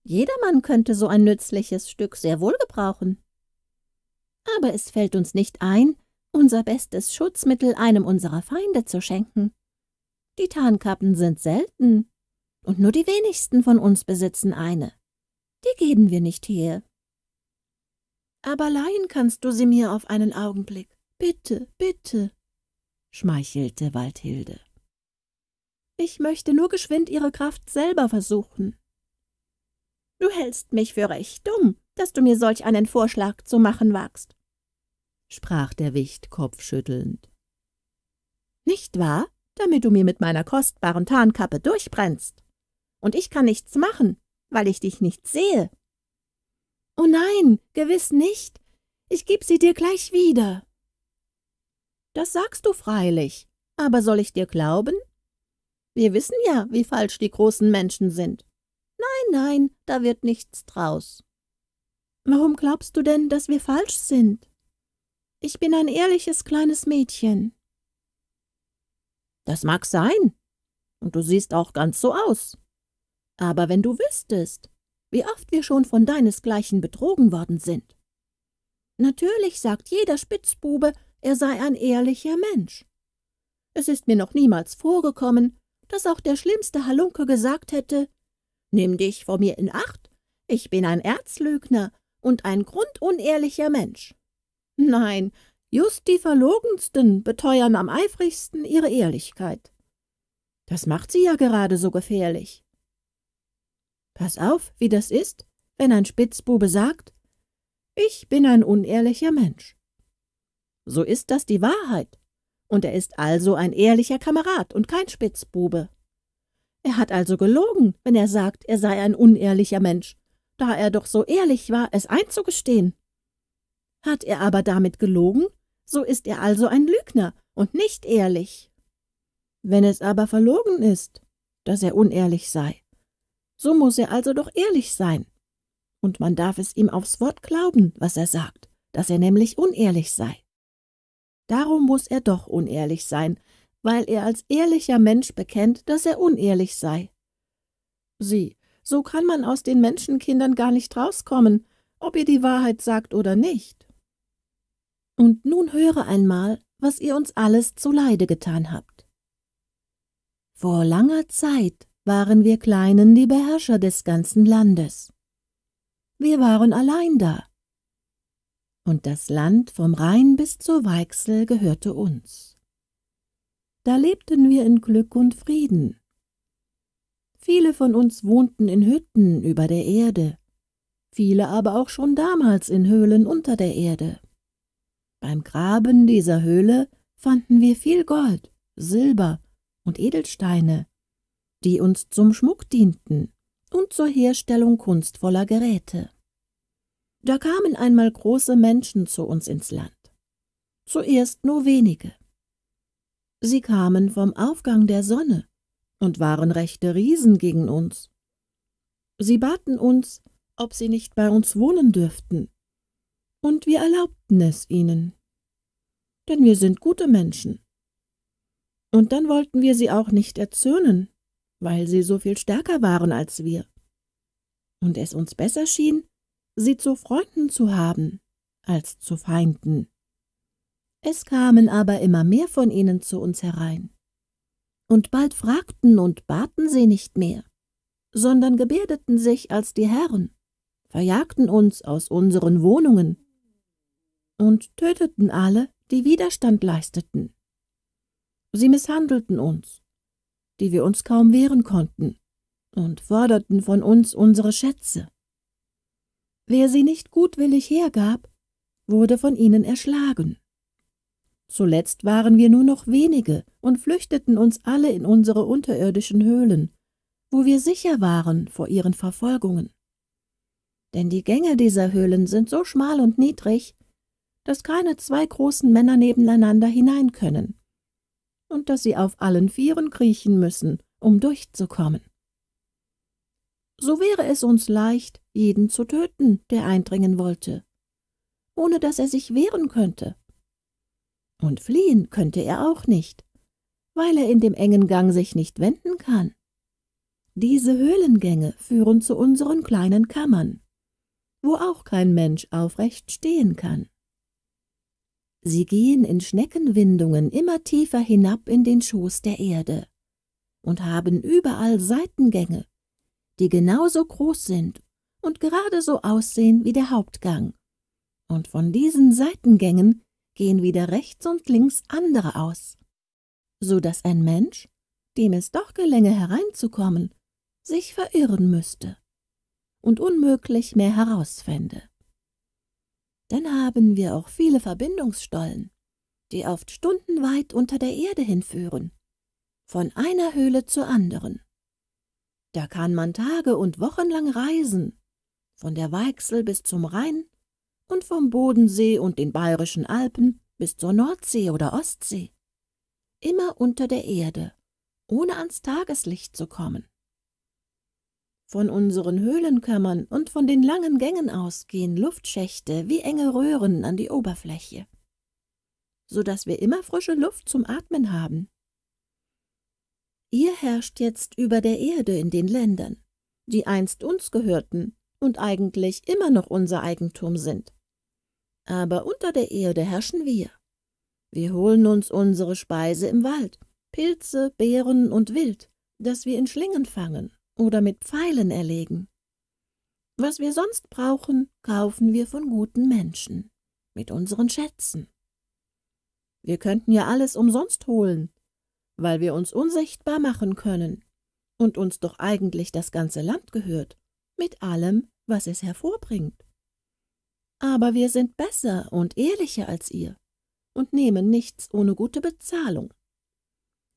Jedermann könnte so ein nützliches Stück sehr wohl gebrauchen. Aber es fällt uns nicht ein, unser bestes Schutzmittel einem unserer Feinde zu schenken. Die Tarnkappen sind selten, und nur die wenigsten von uns besitzen eine. Die geben wir nicht her. Aber leihen kannst du sie mir auf einen Augenblick. Bitte, bitte, schmeichelte Waldhilde. Ich möchte nur geschwind ihre Kraft selber versuchen. Du hältst mich für recht dumm, dass du mir solch einen Vorschlag zu machen wagst sprach der Wicht kopfschüttelnd. Nicht wahr? Damit du mir mit meiner kostbaren Tarnkappe durchbrennst. Und ich kann nichts machen, weil ich dich nicht sehe. Oh nein, gewiss nicht. Ich geb sie dir gleich wieder. Das sagst du freilich, aber soll ich dir glauben? Wir wissen ja, wie falsch die großen Menschen sind. Nein, nein, da wird nichts draus. Warum glaubst du denn, dass wir falsch sind? Ich bin ein ehrliches kleines Mädchen. Das mag sein. Und du siehst auch ganz so aus. Aber wenn du wüsstest, wie oft wir schon von deinesgleichen betrogen worden sind. Natürlich sagt jeder Spitzbube, er sei ein ehrlicher Mensch. Es ist mir noch niemals vorgekommen, dass auch der schlimmste Halunke gesagt hätte, Nimm dich vor mir in Acht, ich bin ein Erzlügner und ein grundunehrlicher Mensch. Nein, just die Verlogensten beteuern am eifrigsten ihre Ehrlichkeit. Das macht sie ja gerade so gefährlich. Pass auf, wie das ist, wenn ein Spitzbube sagt, ich bin ein unehrlicher Mensch. So ist das die Wahrheit, und er ist also ein ehrlicher Kamerad und kein Spitzbube. Er hat also gelogen, wenn er sagt, er sei ein unehrlicher Mensch, da er doch so ehrlich war, es einzugestehen. Hat er aber damit gelogen, so ist er also ein Lügner und nicht ehrlich. Wenn es aber verlogen ist, dass er unehrlich sei, so muss er also doch ehrlich sein. Und man darf es ihm aufs Wort glauben, was er sagt, dass er nämlich unehrlich sei. Darum muss er doch unehrlich sein, weil er als ehrlicher Mensch bekennt, dass er unehrlich sei. Sieh, so kann man aus den Menschenkindern gar nicht rauskommen, ob ihr die Wahrheit sagt oder nicht. Und nun höre einmal, was ihr uns alles zuleide getan habt. Vor langer Zeit waren wir Kleinen die Beherrscher des ganzen Landes. Wir waren allein da. Und das Land vom Rhein bis zur Weichsel gehörte uns. Da lebten wir in Glück und Frieden. Viele von uns wohnten in Hütten über der Erde, viele aber auch schon damals in Höhlen unter der Erde. Beim Graben dieser Höhle fanden wir viel Gold, Silber und Edelsteine, die uns zum Schmuck dienten und zur Herstellung kunstvoller Geräte. Da kamen einmal große Menschen zu uns ins Land. Zuerst nur wenige. Sie kamen vom Aufgang der Sonne und waren rechte Riesen gegen uns. Sie baten uns, ob sie nicht bei uns wohnen dürften, und wir erlaubten es ihnen. Denn wir sind gute Menschen. Und dann wollten wir sie auch nicht erzürnen, weil sie so viel stärker waren als wir. Und es uns besser schien, sie zu Freunden zu haben, als zu Feinden. Es kamen aber immer mehr von ihnen zu uns herein. Und bald fragten und baten sie nicht mehr, sondern gebärdeten sich als die Herren, verjagten uns aus unseren Wohnungen und töteten alle, die Widerstand leisteten. Sie misshandelten uns, die wir uns kaum wehren konnten, und forderten von uns unsere Schätze. Wer sie nicht gutwillig hergab, wurde von ihnen erschlagen. Zuletzt waren wir nur noch wenige und flüchteten uns alle in unsere unterirdischen Höhlen, wo wir sicher waren vor ihren Verfolgungen. Denn die Gänge dieser Höhlen sind so schmal und niedrig, dass keine zwei großen Männer nebeneinander hinein können und dass sie auf allen Vieren kriechen müssen, um durchzukommen. So wäre es uns leicht, jeden zu töten, der eindringen wollte, ohne dass er sich wehren könnte. Und fliehen könnte er auch nicht, weil er in dem engen Gang sich nicht wenden kann. Diese Höhlengänge führen zu unseren kleinen Kammern, wo auch kein Mensch aufrecht stehen kann. Sie gehen in Schneckenwindungen immer tiefer hinab in den Schoß der Erde und haben überall Seitengänge, die genauso groß sind und gerade so aussehen wie der Hauptgang. Und von diesen Seitengängen gehen wieder rechts und links andere aus, so dass ein Mensch, dem es doch gelänge hereinzukommen, sich verirren müsste und unmöglich mehr herausfände. Dann haben wir auch viele Verbindungsstollen, die oft stundenweit unter der Erde hinführen, von einer Höhle zur anderen. Da kann man Tage und Wochen lang reisen, von der Weichsel bis zum Rhein und vom Bodensee und den bayerischen Alpen bis zur Nordsee oder Ostsee. Immer unter der Erde, ohne ans Tageslicht zu kommen. Von unseren Höhlenkammern und von den langen Gängen aus gehen Luftschächte wie enge Röhren an die Oberfläche, so daß wir immer frische Luft zum Atmen haben. Ihr herrscht jetzt über der Erde in den Ländern, die einst uns gehörten und eigentlich immer noch unser Eigentum sind. Aber unter der Erde herrschen wir. Wir holen uns unsere Speise im Wald, Pilze, Beeren und Wild, das wir in Schlingen fangen oder mit Pfeilen erlegen. Was wir sonst brauchen, kaufen wir von guten Menschen, mit unseren Schätzen. Wir könnten ja alles umsonst holen, weil wir uns unsichtbar machen können und uns doch eigentlich das ganze Land gehört, mit allem, was es hervorbringt. Aber wir sind besser und ehrlicher als ihr und nehmen nichts ohne gute Bezahlung.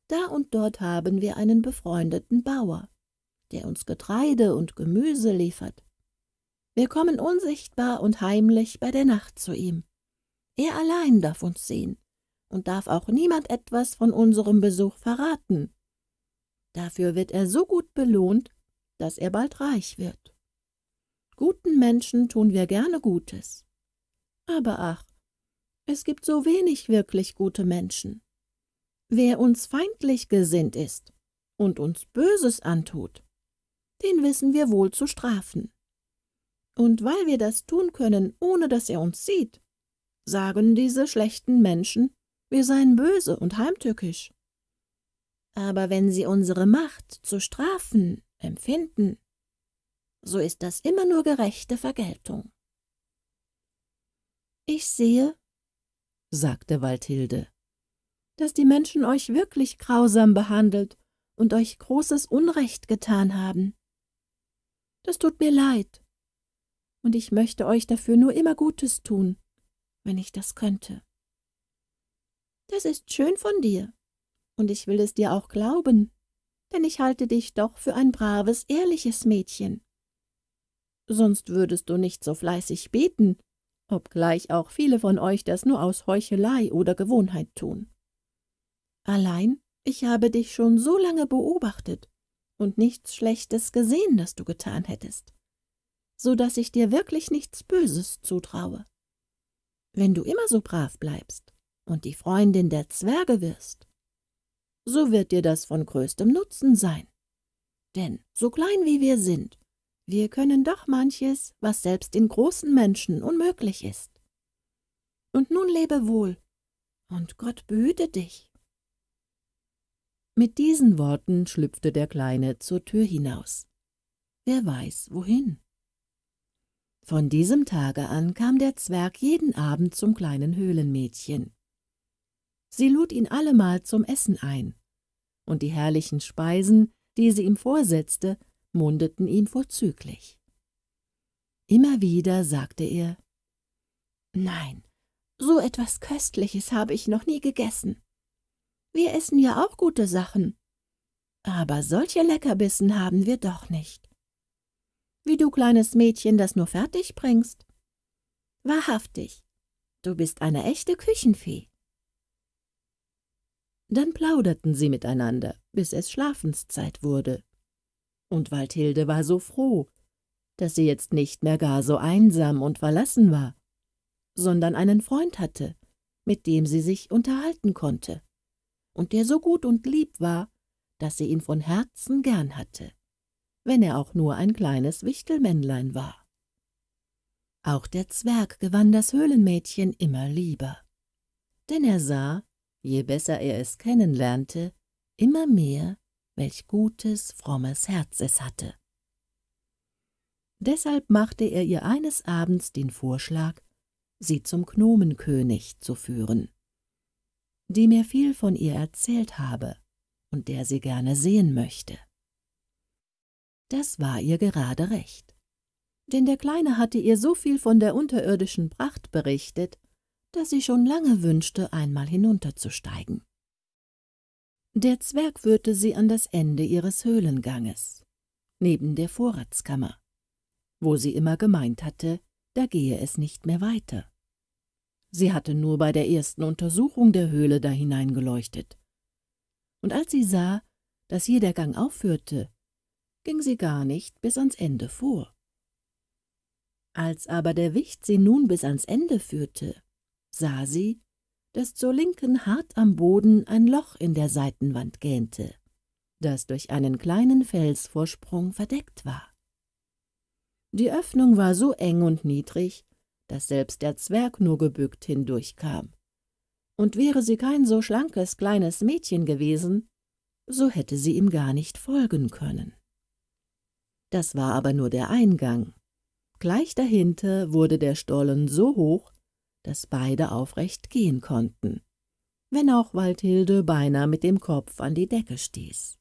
Da und dort haben wir einen befreundeten Bauer, der uns Getreide und Gemüse liefert. Wir kommen unsichtbar und heimlich bei der Nacht zu ihm. Er allein darf uns sehen und darf auch niemand etwas von unserem Besuch verraten. Dafür wird er so gut belohnt, dass er bald reich wird. Guten Menschen tun wir gerne Gutes. Aber ach, es gibt so wenig wirklich gute Menschen. Wer uns feindlich gesinnt ist und uns Böses antut, den wissen wir wohl zu strafen. Und weil wir das tun können, ohne dass er uns sieht, sagen diese schlechten Menschen, wir seien böse und heimtückisch. Aber wenn sie unsere Macht zu strafen empfinden, so ist das immer nur gerechte Vergeltung. Ich sehe, sagte Walthilde, dass die Menschen euch wirklich grausam behandelt und euch großes Unrecht getan haben. Das tut mir leid. Und ich möchte euch dafür nur immer Gutes tun, wenn ich das könnte. Das ist schön von dir, und ich will es dir auch glauben, denn ich halte dich doch für ein braves, ehrliches Mädchen. Sonst würdest du nicht so fleißig beten, obgleich auch viele von euch das nur aus Heuchelei oder Gewohnheit tun. Allein, ich habe dich schon so lange beobachtet und nichts Schlechtes gesehen, das du getan hättest, so dass ich dir wirklich nichts Böses zutraue. Wenn du immer so brav bleibst und die Freundin der Zwerge wirst, so wird dir das von größtem Nutzen sein. Denn so klein wie wir sind, wir können doch manches, was selbst den großen Menschen unmöglich ist. Und nun lebe wohl, und Gott behüte dich. Mit diesen Worten schlüpfte der Kleine zur Tür hinaus. Wer weiß, wohin? Von diesem Tage an kam der Zwerg jeden Abend zum kleinen Höhlenmädchen. Sie lud ihn allemal zum Essen ein, und die herrlichen Speisen, die sie ihm vorsetzte, mundeten ihm vorzüglich. Immer wieder sagte er Nein, so etwas Köstliches habe ich noch nie gegessen. Wir essen ja auch gute Sachen. Aber solche Leckerbissen haben wir doch nicht. Wie du, kleines Mädchen, das nur fertig bringst. Wahrhaftig, du bist eine echte Küchenfee. Dann plauderten sie miteinander, bis es Schlafenszeit wurde. Und Waldhilde war so froh, dass sie jetzt nicht mehr gar so einsam und verlassen war, sondern einen Freund hatte, mit dem sie sich unterhalten konnte und der so gut und lieb war, dass sie ihn von Herzen gern hatte, wenn er auch nur ein kleines Wichtelmännlein war. Auch der Zwerg gewann das Höhlenmädchen immer lieber, denn er sah, je besser er es kennenlernte, immer mehr, welch gutes, frommes Herz es hatte. Deshalb machte er ihr eines Abends den Vorschlag, sie zum Gnomenkönig zu führen die mir viel von ihr erzählt habe und der sie gerne sehen möchte. Das war ihr gerade recht, denn der Kleine hatte ihr so viel von der unterirdischen Pracht berichtet, dass sie schon lange wünschte, einmal hinunterzusteigen. Der Zwerg führte sie an das Ende ihres Höhlenganges, neben der Vorratskammer, wo sie immer gemeint hatte, da gehe es nicht mehr weiter. Sie hatte nur bei der ersten Untersuchung der Höhle da hineingeleuchtet. Und als sie sah, dass hier der Gang aufführte, ging sie gar nicht bis ans Ende vor. Als aber der Wicht sie nun bis ans Ende führte, sah sie, dass zur Linken hart am Boden ein Loch in der Seitenwand gähnte, das durch einen kleinen Felsvorsprung verdeckt war. Die Öffnung war so eng und niedrig, dass selbst der Zwerg nur gebückt hindurchkam. Und wäre sie kein so schlankes kleines Mädchen gewesen, so hätte sie ihm gar nicht folgen können. Das war aber nur der Eingang. Gleich dahinter wurde der Stollen so hoch, dass beide aufrecht gehen konnten, wenn auch Waldhilde beinahe mit dem Kopf an die Decke stieß.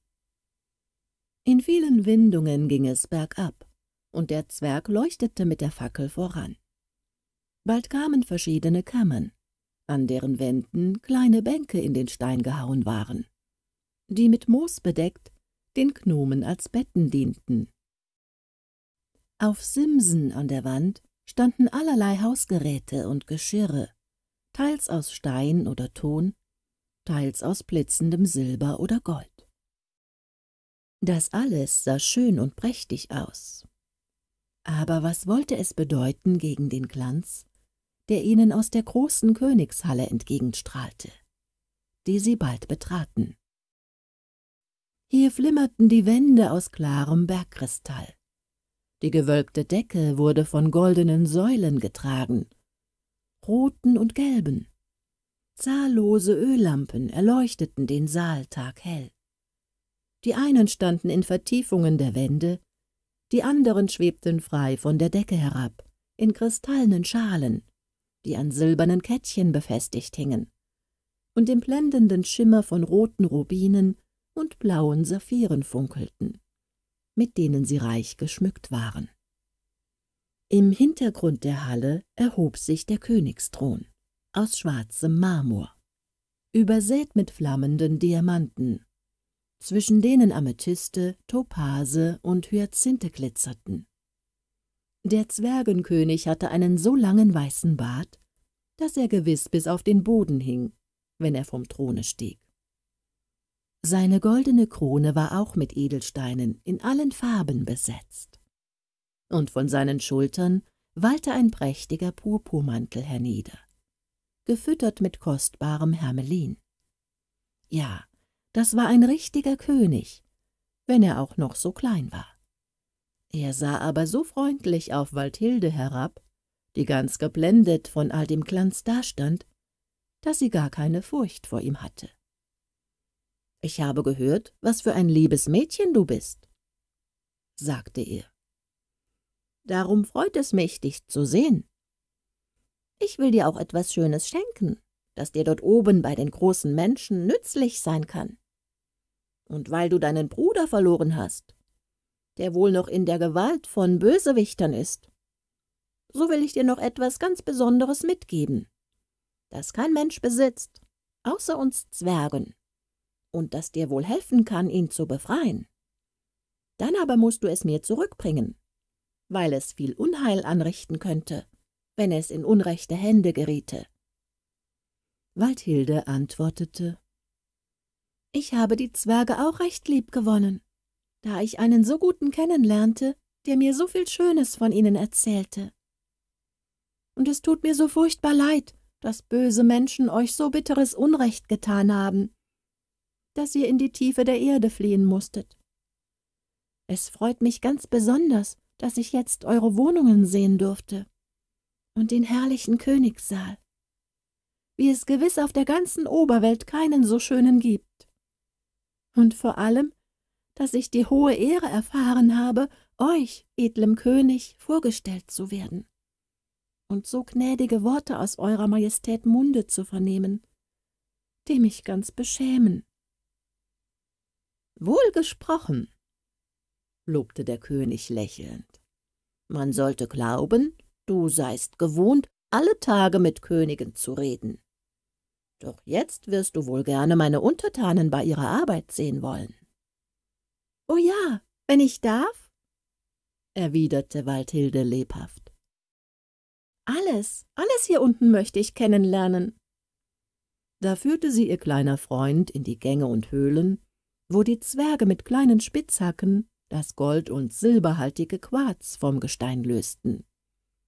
In vielen Windungen ging es bergab, und der Zwerg leuchtete mit der Fackel voran. Bald kamen verschiedene Kammern, an deren Wänden kleine Bänke in den Stein gehauen waren, die mit Moos bedeckt den Gnomen als Betten dienten. Auf Simsen an der Wand standen allerlei Hausgeräte und Geschirre, teils aus Stein oder Ton, teils aus blitzendem Silber oder Gold. Das alles sah schön und prächtig aus. Aber was wollte es bedeuten gegen den Glanz, der ihnen aus der großen Königshalle entgegenstrahlte, die sie bald betraten. Hier flimmerten die Wände aus klarem Bergkristall. Die gewölbte Decke wurde von goldenen Säulen getragen, roten und gelben. Zahllose Öllampen erleuchteten den Saal taghell. Die einen standen in Vertiefungen der Wände, die anderen schwebten frei von der Decke herab, in kristallenen Schalen, die an silbernen Kettchen befestigt hingen, und im blendenden Schimmer von roten Rubinen und blauen Saphiren funkelten, mit denen sie reich geschmückt waren. Im Hintergrund der Halle erhob sich der Königsthron aus schwarzem Marmor, übersät mit flammenden Diamanten, zwischen denen Amethyste, Topase und Hyazinthe glitzerten. Der Zwergenkönig hatte einen so langen weißen Bart, dass er gewiss bis auf den Boden hing, wenn er vom Throne stieg. Seine goldene Krone war auch mit Edelsteinen in allen Farben besetzt. Und von seinen Schultern wallte ein prächtiger Purpurmantel hernieder, gefüttert mit kostbarem Hermelin. Ja, das war ein richtiger König, wenn er auch noch so klein war. Er sah aber so freundlich auf Walthilde herab, die ganz geblendet von all dem Glanz dastand, dass sie gar keine Furcht vor ihm hatte. »Ich habe gehört, was für ein liebes Mädchen du bist«, sagte er. »Darum freut es mich, dich zu sehen. Ich will dir auch etwas Schönes schenken, das dir dort oben bei den großen Menschen nützlich sein kann. Und weil du deinen Bruder verloren hast, der wohl noch in der Gewalt von Bösewichtern ist. So will ich dir noch etwas ganz Besonderes mitgeben, das kein Mensch besitzt, außer uns Zwergen, und das dir wohl helfen kann, ihn zu befreien. Dann aber musst du es mir zurückbringen, weil es viel Unheil anrichten könnte, wenn es in unrechte Hände geriete. Waldhilde antwortete Ich habe die Zwerge auch recht lieb gewonnen da ich einen so guten kennenlernte, der mir so viel Schönes von ihnen erzählte. Und es tut mir so furchtbar leid, dass böse Menschen euch so bitteres Unrecht getan haben, dass ihr in die Tiefe der Erde fliehen musstet. Es freut mich ganz besonders, dass ich jetzt eure Wohnungen sehen durfte und den herrlichen Königssaal, wie es gewiss auf der ganzen Oberwelt keinen so schönen gibt. Und vor allem dass ich die hohe Ehre erfahren habe, euch, edlem König, vorgestellt zu werden, und so gnädige Worte aus eurer Majestät Munde zu vernehmen, die mich ganz beschämen. Wohl gesprochen, lobte der König lächelnd. Man sollte glauben, du seist gewohnt, alle Tage mit Königen zu reden. Doch jetzt wirst du wohl gerne meine Untertanen bei ihrer Arbeit sehen wollen. »Oh ja, wenn ich darf?« erwiderte Waldhilde lebhaft. »Alles, alles hier unten möchte ich kennenlernen.« Da führte sie ihr kleiner Freund in die Gänge und Höhlen, wo die Zwerge mit kleinen Spitzhacken das gold- und silberhaltige Quarz vom Gestein lösten,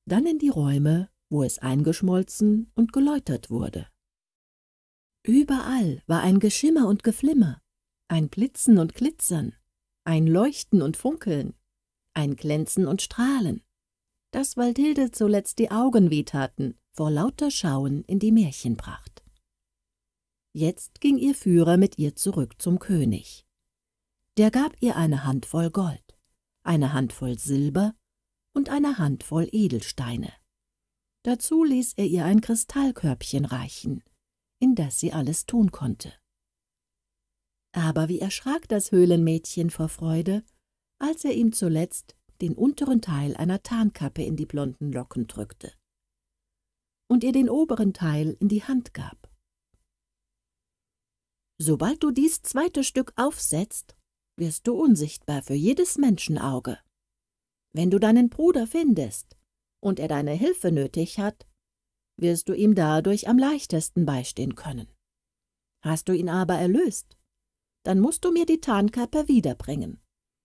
dann in die Räume, wo es eingeschmolzen und geläutert wurde. Überall war ein Geschimmer und Geflimmer, ein Blitzen und Glitzern, ein Leuchten und Funkeln, ein Glänzen und Strahlen, das Waldhilde zuletzt die Augen wehtaten vor lauter Schauen in die Märchenpracht. Jetzt ging ihr Führer mit ihr zurück zum König. Der gab ihr eine Handvoll Gold, eine Handvoll Silber und eine Handvoll Edelsteine. Dazu ließ er ihr ein Kristallkörbchen reichen, in das sie alles tun konnte. Aber wie erschrak das Höhlenmädchen vor Freude, als er ihm zuletzt den unteren Teil einer Tarnkappe in die blonden Locken drückte und ihr den oberen Teil in die Hand gab. Sobald du dies zweite Stück aufsetzt, wirst du unsichtbar für jedes Menschenauge. Wenn du deinen Bruder findest und er deine Hilfe nötig hat, wirst du ihm dadurch am leichtesten beistehen können. Hast du ihn aber erlöst, dann musst du mir die Tarnkappe wiederbringen,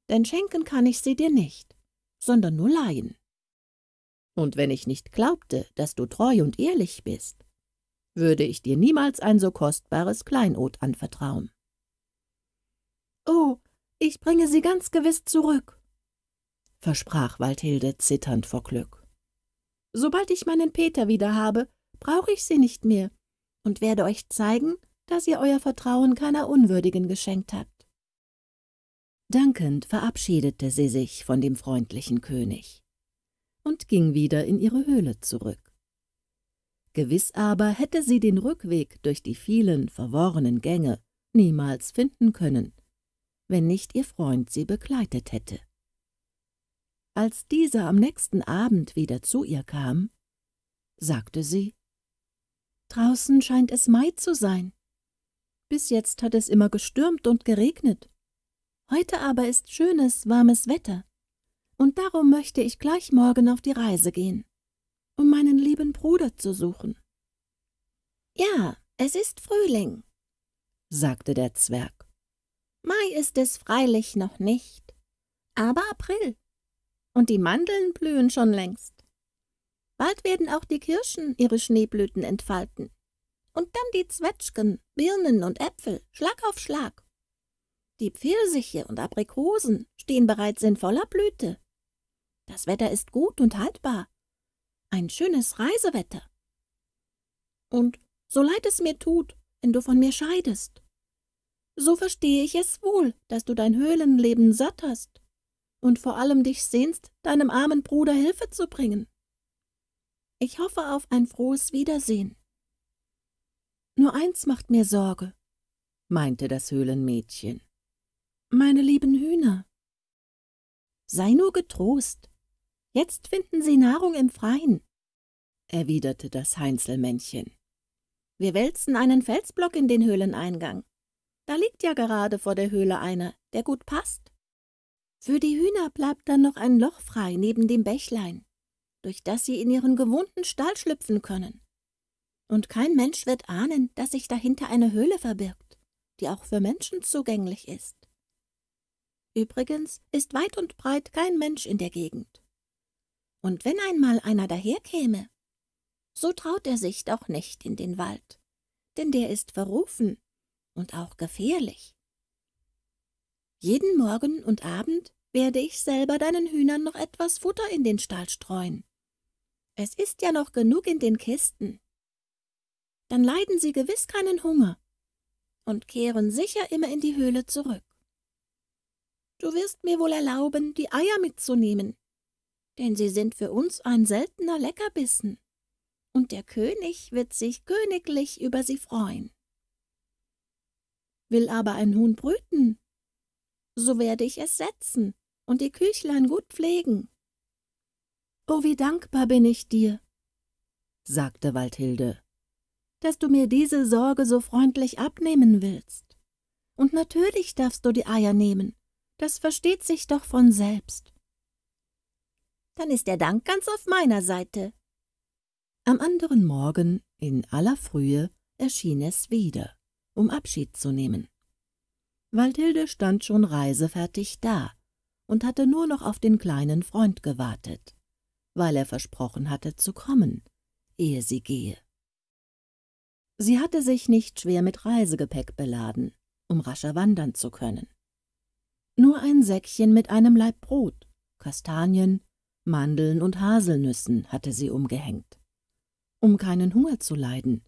denn schenken kann ich sie dir nicht, sondern nur leihen. Und wenn ich nicht glaubte, dass du treu und ehrlich bist, würde ich dir niemals ein so kostbares Kleinod anvertrauen. Oh, ich bringe sie ganz gewiss zurück, versprach Waldhilde zitternd vor Glück. Sobald ich meinen Peter wieder habe, brauche ich sie nicht mehr und werde euch zeigen, dass ihr euer Vertrauen keiner Unwürdigen geschenkt habt. Dankend verabschiedete sie sich von dem freundlichen König und ging wieder in ihre Höhle zurück. Gewiss aber hätte sie den Rückweg durch die vielen verworrenen Gänge niemals finden können, wenn nicht ihr Freund sie begleitet hätte. Als dieser am nächsten Abend wieder zu ihr kam, sagte sie, »Draußen scheint es Mai zu sein. Bis jetzt hat es immer gestürmt und geregnet. Heute aber ist schönes, warmes Wetter. Und darum möchte ich gleich morgen auf die Reise gehen, um meinen lieben Bruder zu suchen. Ja, es ist Frühling, sagte der Zwerg. Mai ist es freilich noch nicht, aber April. Und die Mandeln blühen schon längst. Bald werden auch die Kirschen ihre Schneeblüten entfalten und dann die Zwetschgen, Birnen und Äpfel, Schlag auf Schlag. Die Pfirsiche und Aprikosen stehen bereits in voller Blüte. Das Wetter ist gut und haltbar. Ein schönes Reisewetter. Und so leid es mir tut, wenn du von mir scheidest, so verstehe ich es wohl, dass du dein Höhlenleben satt hast und vor allem dich sehnst, deinem armen Bruder Hilfe zu bringen. Ich hoffe auf ein frohes Wiedersehen. Nur eins macht mir Sorge, meinte das Höhlenmädchen. Meine lieben Hühner. Sei nur getrost. Jetzt finden sie Nahrung im Freien, erwiderte das Heinzelmännchen. Wir wälzen einen Felsblock in den Höhleneingang. Da liegt ja gerade vor der Höhle einer, der gut passt. Für die Hühner bleibt dann noch ein Loch frei neben dem Bächlein, durch das sie in ihren gewohnten Stall schlüpfen können. Und kein Mensch wird ahnen, dass sich dahinter eine Höhle verbirgt, die auch für Menschen zugänglich ist. Übrigens ist weit und breit kein Mensch in der Gegend. Und wenn einmal einer daherkäme, so traut er sich doch nicht in den Wald, denn der ist verrufen und auch gefährlich. Jeden Morgen und Abend werde ich selber deinen Hühnern noch etwas Futter in den Stall streuen. Es ist ja noch genug in den Kisten dann leiden sie gewiss keinen Hunger und kehren sicher immer in die Höhle zurück. Du wirst mir wohl erlauben, die Eier mitzunehmen, denn sie sind für uns ein seltener Leckerbissen, und der König wird sich königlich über sie freuen. Will aber ein Huhn brüten, so werde ich es setzen und die Küchlein gut pflegen. O oh, wie dankbar bin ich dir, sagte Waldhilde dass du mir diese Sorge so freundlich abnehmen willst. Und natürlich darfst du die Eier nehmen, das versteht sich doch von selbst. Dann ist der Dank ganz auf meiner Seite. Am anderen Morgen, in aller Frühe, erschien es wieder, um Abschied zu nehmen. Waldhilde stand schon reisefertig da und hatte nur noch auf den kleinen Freund gewartet, weil er versprochen hatte zu kommen, ehe sie gehe. Sie hatte sich nicht schwer mit Reisegepäck beladen, um rascher wandern zu können. Nur ein Säckchen mit einem Laib Brot, Kastanien, Mandeln und Haselnüssen hatte sie umgehängt, um keinen Hunger zu leiden,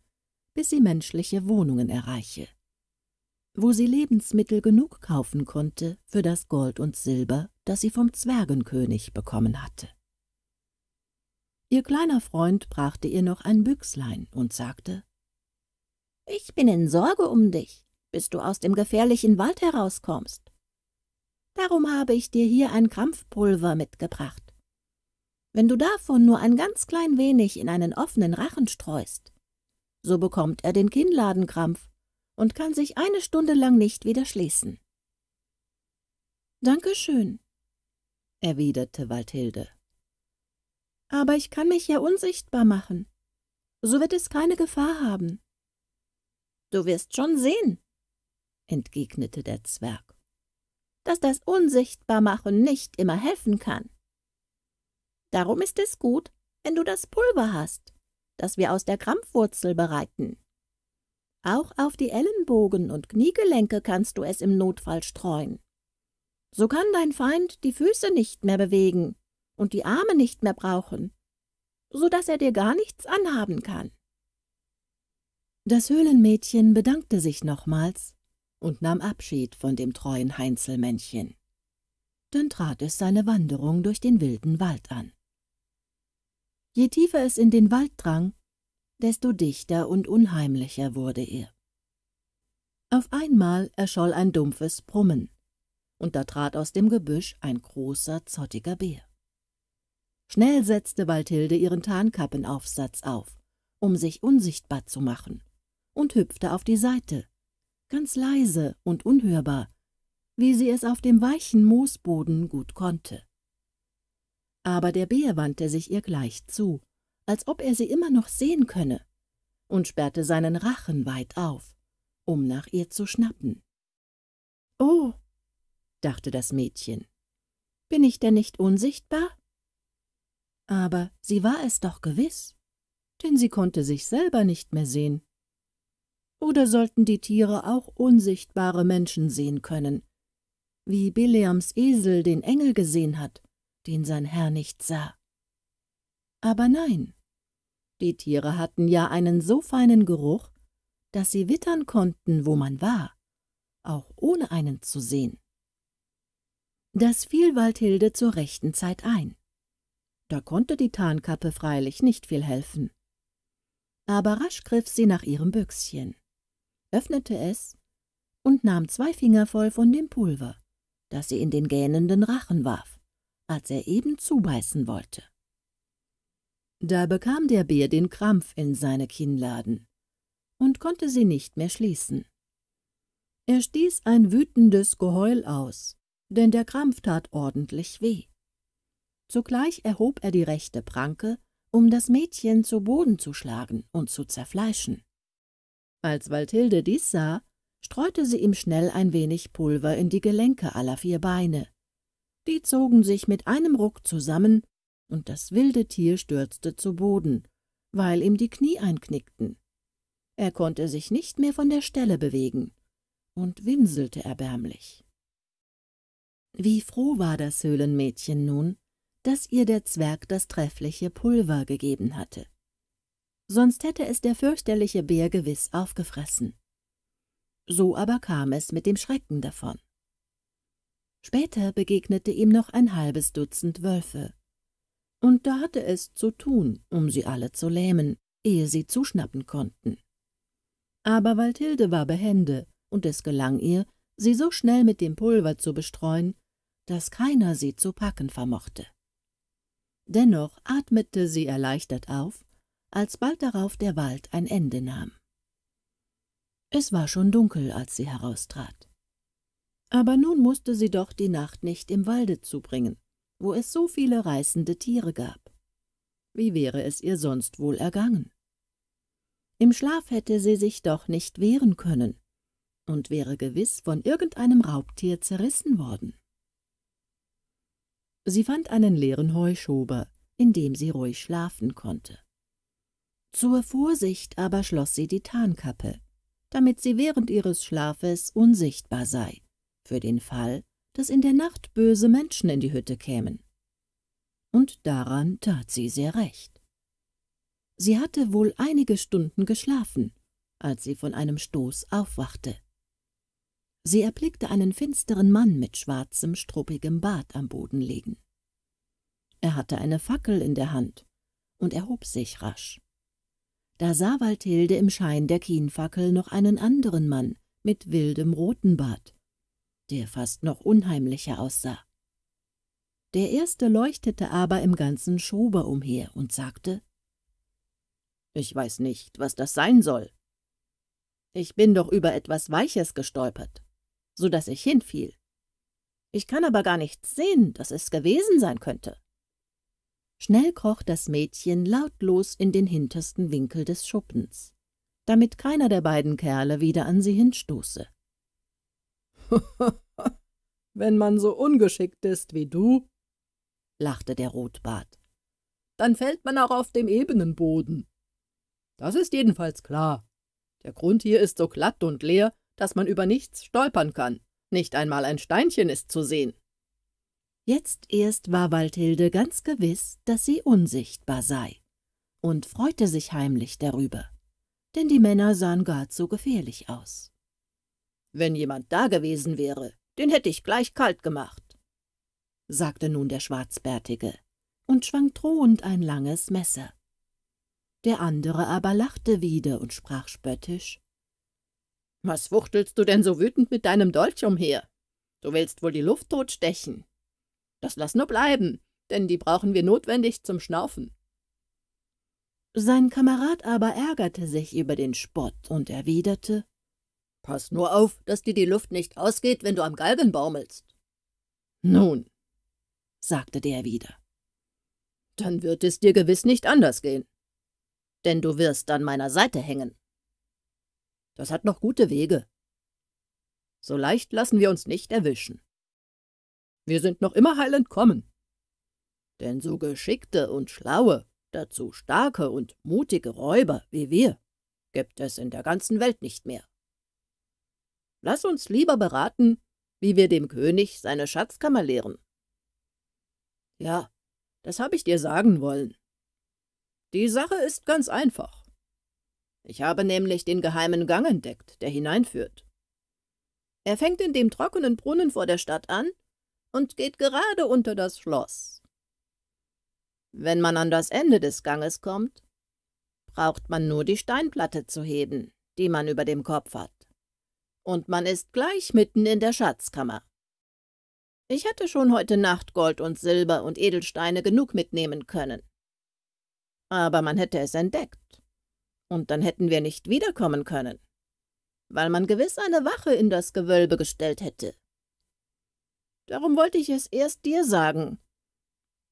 bis sie menschliche Wohnungen erreiche, wo sie Lebensmittel genug kaufen konnte für das Gold und Silber, das sie vom Zwergenkönig bekommen hatte. Ihr kleiner Freund brachte ihr noch ein Büchslein und sagte ich bin in Sorge um dich, bis du aus dem gefährlichen Wald herauskommst. Darum habe ich dir hier ein Krampfpulver mitgebracht. Wenn du davon nur ein ganz klein wenig in einen offenen Rachen streust, so bekommt er den Kinnladenkrampf und kann sich eine Stunde lang nicht wieder schließen. Dankeschön, erwiderte Waldhilde. Aber ich kann mich ja unsichtbar machen. So wird es keine Gefahr haben. Du wirst schon sehen, entgegnete der Zwerg, dass das Unsichtbarmachen nicht immer helfen kann. Darum ist es gut, wenn du das Pulver hast, das wir aus der Krampfwurzel bereiten. Auch auf die Ellenbogen und Kniegelenke kannst du es im Notfall streuen. So kann dein Feind die Füße nicht mehr bewegen und die Arme nicht mehr brauchen, so dass er dir gar nichts anhaben kann. Das Höhlenmädchen bedankte sich nochmals und nahm Abschied von dem treuen Heinzelmännchen. Dann trat es seine Wanderung durch den wilden Wald an. Je tiefer es in den Wald drang, desto dichter und unheimlicher wurde er. Auf einmal erscholl ein dumpfes Brummen, und da trat aus dem Gebüsch ein großer, zottiger Bär. Schnell setzte Waldhilde ihren Tarnkappenaufsatz auf, um sich unsichtbar zu machen und hüpfte auf die Seite, ganz leise und unhörbar, wie sie es auf dem weichen Moosboden gut konnte. Aber der Bär wandte sich ihr gleich zu, als ob er sie immer noch sehen könne, und sperrte seinen Rachen weit auf, um nach ihr zu schnappen. Oh, dachte das Mädchen, bin ich denn nicht unsichtbar? Aber sie war es doch gewiss, denn sie konnte sich selber nicht mehr sehen oder sollten die Tiere auch unsichtbare Menschen sehen können, wie Bileams Esel den Engel gesehen hat, den sein Herr nicht sah. Aber nein, die Tiere hatten ja einen so feinen Geruch, dass sie wittern konnten, wo man war, auch ohne einen zu sehen. Das fiel Waldhilde zur rechten Zeit ein. Da konnte die Tarnkappe freilich nicht viel helfen. Aber rasch griff sie nach ihrem Büchschen öffnete es und nahm zwei Finger voll von dem Pulver, das sie in den gähnenden Rachen warf, als er eben zubeißen wollte. Da bekam der Bär den Krampf in seine Kinnladen und konnte sie nicht mehr schließen. Er stieß ein wütendes Geheul aus, denn der Krampf tat ordentlich weh. Zugleich erhob er die rechte Pranke, um das Mädchen zu Boden zu schlagen und zu zerfleischen. Als Walthilde dies sah, streute sie ihm schnell ein wenig Pulver in die Gelenke aller vier Beine. Die zogen sich mit einem Ruck zusammen, und das wilde Tier stürzte zu Boden, weil ihm die Knie einknickten. Er konnte sich nicht mehr von der Stelle bewegen und winselte erbärmlich. Wie froh war das Höhlenmädchen nun, dass ihr der Zwerg das treffliche Pulver gegeben hatte sonst hätte es der fürchterliche Bär gewiss aufgefressen. So aber kam es mit dem Schrecken davon. Später begegnete ihm noch ein halbes Dutzend Wölfe. Und da hatte es zu tun, um sie alle zu lähmen, ehe sie zuschnappen konnten. Aber Waltilde war behende, und es gelang ihr, sie so schnell mit dem Pulver zu bestreuen, dass keiner sie zu packen vermochte. Dennoch atmete sie erleichtert auf als bald darauf der Wald ein Ende nahm. Es war schon dunkel, als sie heraustrat. Aber nun musste sie doch die Nacht nicht im Walde zubringen, wo es so viele reißende Tiere gab. Wie wäre es ihr sonst wohl ergangen? Im Schlaf hätte sie sich doch nicht wehren können und wäre gewiss von irgendeinem Raubtier zerrissen worden. Sie fand einen leeren Heuschober, in dem sie ruhig schlafen konnte. Zur Vorsicht aber schloss sie die Tarnkappe, damit sie während ihres Schlafes unsichtbar sei, für den Fall, dass in der Nacht böse Menschen in die Hütte kämen. Und daran tat sie sehr recht. Sie hatte wohl einige Stunden geschlafen, als sie von einem Stoß aufwachte. Sie erblickte einen finsteren Mann mit schwarzem, struppigem Bart am Boden liegen. Er hatte eine Fackel in der Hand und erhob sich rasch. Da sah Waldhilde im Schein der Kienfackel noch einen anderen Mann mit wildem roten Bart, der fast noch unheimlicher aussah. Der erste leuchtete aber im ganzen Schober umher und sagte, »Ich weiß nicht, was das sein soll. Ich bin doch über etwas Weiches gestolpert, so dass ich hinfiel. Ich kann aber gar nichts sehen, dass es gewesen sein könnte.« Schnell kroch das Mädchen lautlos in den hintersten Winkel des Schuppens, damit keiner der beiden Kerle wieder an sie hinstoße. »Wenn man so ungeschickt ist wie du«, lachte der Rotbart, »dann fällt man auch auf dem ebenen Boden. Das ist jedenfalls klar. Der Grund hier ist so glatt und leer, dass man über nichts stolpern kann. Nicht einmal ein Steinchen ist zu sehen.« Jetzt erst war Waldhilde ganz gewiss, dass sie unsichtbar sei, und freute sich heimlich darüber, denn die Männer sahen gar zu gefährlich aus. »Wenn jemand da gewesen wäre, den hätte ich gleich kalt gemacht«, sagte nun der Schwarzbärtige und schwang drohend ein langes Messer. Der andere aber lachte wieder und sprach spöttisch, »Was wuchtelst du denn so wütend mit deinem Dolch umher? Du willst wohl die Luft totstechen. Das lass nur bleiben, denn die brauchen wir notwendig zum Schnaufen. Sein Kamerad aber ärgerte sich über den Spott und erwiderte, »Pass nur auf, dass dir die Luft nicht ausgeht, wenn du am Galgen baumelst.« »Nun«, sagte der wieder, »dann wird es dir gewiss nicht anders gehen, denn du wirst an meiner Seite hängen. Das hat noch gute Wege. So leicht lassen wir uns nicht erwischen.« wir sind noch immer heil entkommen. Denn so geschickte und schlaue, dazu starke und mutige Räuber wie wir, gibt es in der ganzen Welt nicht mehr. Lass uns lieber beraten, wie wir dem König seine Schatzkammer lehren. Ja, das habe ich dir sagen wollen. Die Sache ist ganz einfach. Ich habe nämlich den geheimen Gang entdeckt, der hineinführt. Er fängt in dem trockenen Brunnen vor der Stadt an und geht gerade unter das Schloss. Wenn man an das Ende des Ganges kommt, braucht man nur die Steinplatte zu heben, die man über dem Kopf hat. Und man ist gleich mitten in der Schatzkammer. Ich hätte schon heute Nacht Gold und Silber und Edelsteine genug mitnehmen können. Aber man hätte es entdeckt. Und dann hätten wir nicht wiederkommen können, weil man gewiss eine Wache in das Gewölbe gestellt hätte. Darum wollte ich es erst dir sagen.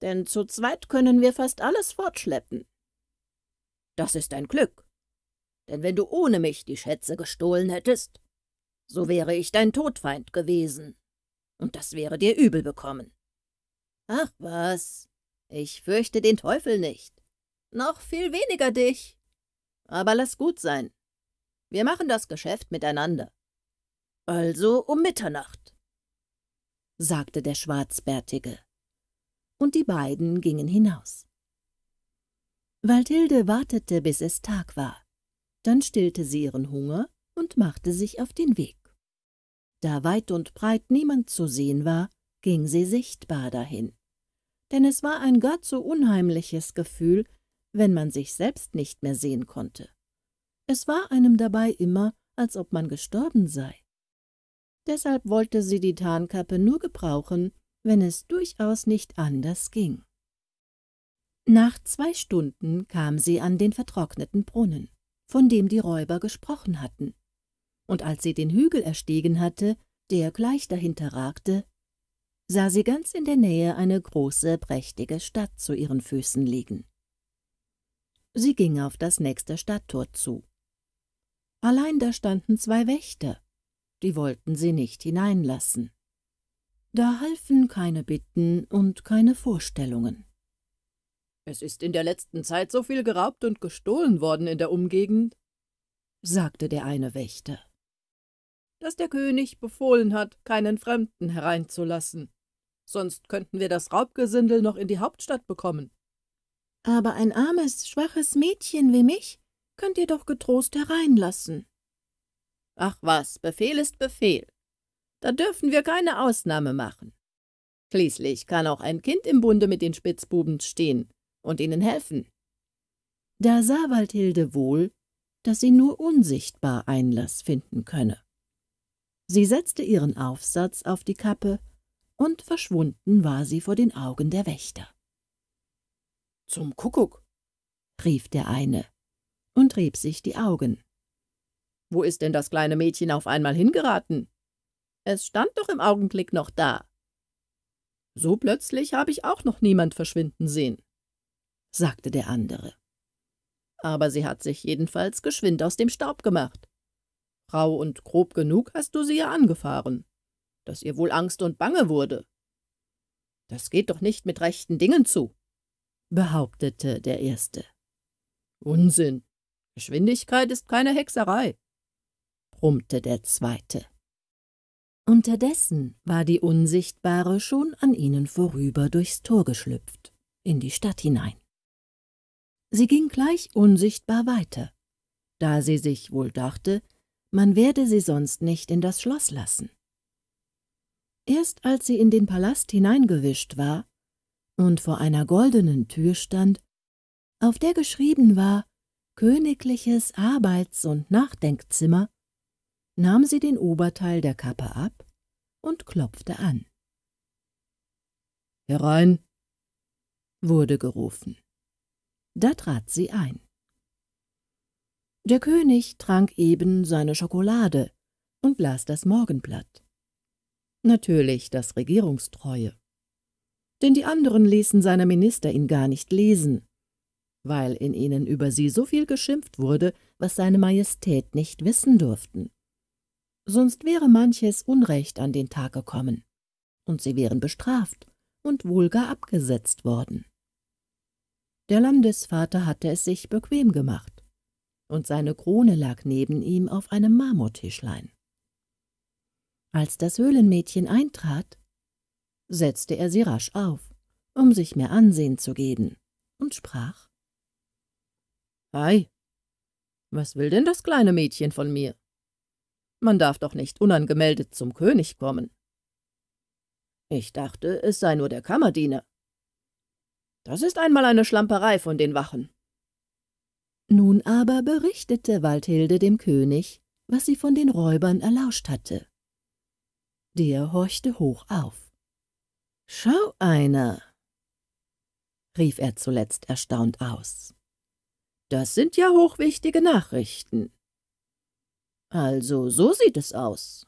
Denn zu zweit können wir fast alles fortschleppen. Das ist ein Glück. Denn wenn du ohne mich die Schätze gestohlen hättest, so wäre ich dein Todfeind gewesen. Und das wäre dir übel bekommen. Ach was, ich fürchte den Teufel nicht. Noch viel weniger dich. Aber lass gut sein. Wir machen das Geschäft miteinander. Also um Mitternacht sagte der Schwarzbärtige. Und die beiden gingen hinaus. Waldhilde wartete, bis es Tag war. Dann stillte sie ihren Hunger und machte sich auf den Weg. Da weit und breit niemand zu sehen war, ging sie sichtbar dahin. Denn es war ein gar zu unheimliches Gefühl, wenn man sich selbst nicht mehr sehen konnte. Es war einem dabei immer, als ob man gestorben sei. Deshalb wollte sie die Tarnkappe nur gebrauchen, wenn es durchaus nicht anders ging. Nach zwei Stunden kam sie an den vertrockneten Brunnen, von dem die Räuber gesprochen hatten. Und als sie den Hügel erstiegen hatte, der gleich dahinter ragte, sah sie ganz in der Nähe eine große, prächtige Stadt zu ihren Füßen liegen. Sie ging auf das nächste Stadttor zu. Allein da standen zwei Wächter, die wollten sie nicht hineinlassen. Da halfen keine Bitten und keine Vorstellungen. »Es ist in der letzten Zeit so viel geraubt und gestohlen worden in der Umgegend«, sagte der eine Wächter, »dass der König befohlen hat, keinen Fremden hereinzulassen. Sonst könnten wir das Raubgesindel noch in die Hauptstadt bekommen.« »Aber ein armes, schwaches Mädchen wie mich könnt ihr doch getrost hereinlassen.« Ach was, Befehl ist Befehl. Da dürfen wir keine Ausnahme machen. Schließlich kann auch ein Kind im Bunde mit den Spitzbuben stehen und ihnen helfen. Da sah Waldhilde wohl, dass sie nur unsichtbar Einlass finden könne. Sie setzte ihren Aufsatz auf die Kappe, und verschwunden war sie vor den Augen der Wächter. »Zum Kuckuck«, rief der eine und rieb sich die Augen. Wo ist denn das kleine Mädchen auf einmal hingeraten? Es stand doch im Augenblick noch da. So plötzlich habe ich auch noch niemand verschwinden sehen, sagte der andere. Aber sie hat sich jedenfalls geschwind aus dem Staub gemacht. Rau und grob genug hast du sie ja angefahren, dass ihr wohl Angst und Bange wurde. Das geht doch nicht mit rechten Dingen zu, behauptete der Erste. Unsinn. Geschwindigkeit ist keine Hexerei brummte der Zweite. Unterdessen war die Unsichtbare schon an ihnen vorüber durchs Tor geschlüpft, in die Stadt hinein. Sie ging gleich unsichtbar weiter, da sie sich wohl dachte, man werde sie sonst nicht in das Schloss lassen. Erst als sie in den Palast hineingewischt war und vor einer goldenen Tür stand, auf der geschrieben war Königliches Arbeits- und Nachdenkzimmer, nahm sie den Oberteil der Kappe ab und klopfte an. »Herein«, wurde gerufen. Da trat sie ein. Der König trank eben seine Schokolade und las das Morgenblatt. Natürlich das Regierungstreue. Denn die anderen ließen seine Minister ihn gar nicht lesen, weil in ihnen über sie so viel geschimpft wurde, was seine Majestät nicht wissen durften sonst wäre manches Unrecht an den Tag gekommen, und sie wären bestraft und wohl gar abgesetzt worden. Der Landesvater hatte es sich bequem gemacht, und seine Krone lag neben ihm auf einem Marmortischlein. Als das Höhlenmädchen eintrat, setzte er sie rasch auf, um sich mehr Ansehen zu geben, und sprach Ei, was will denn das kleine Mädchen von mir? Man darf doch nicht unangemeldet zum König kommen. Ich dachte, es sei nur der Kammerdiener. Das ist einmal eine Schlamperei von den Wachen. Nun aber berichtete Waldhilde dem König, was sie von den Räubern erlauscht hatte. Der horchte hoch auf. Schau einer, rief er zuletzt erstaunt aus. Das sind ja hochwichtige Nachrichten. Also so sieht es aus.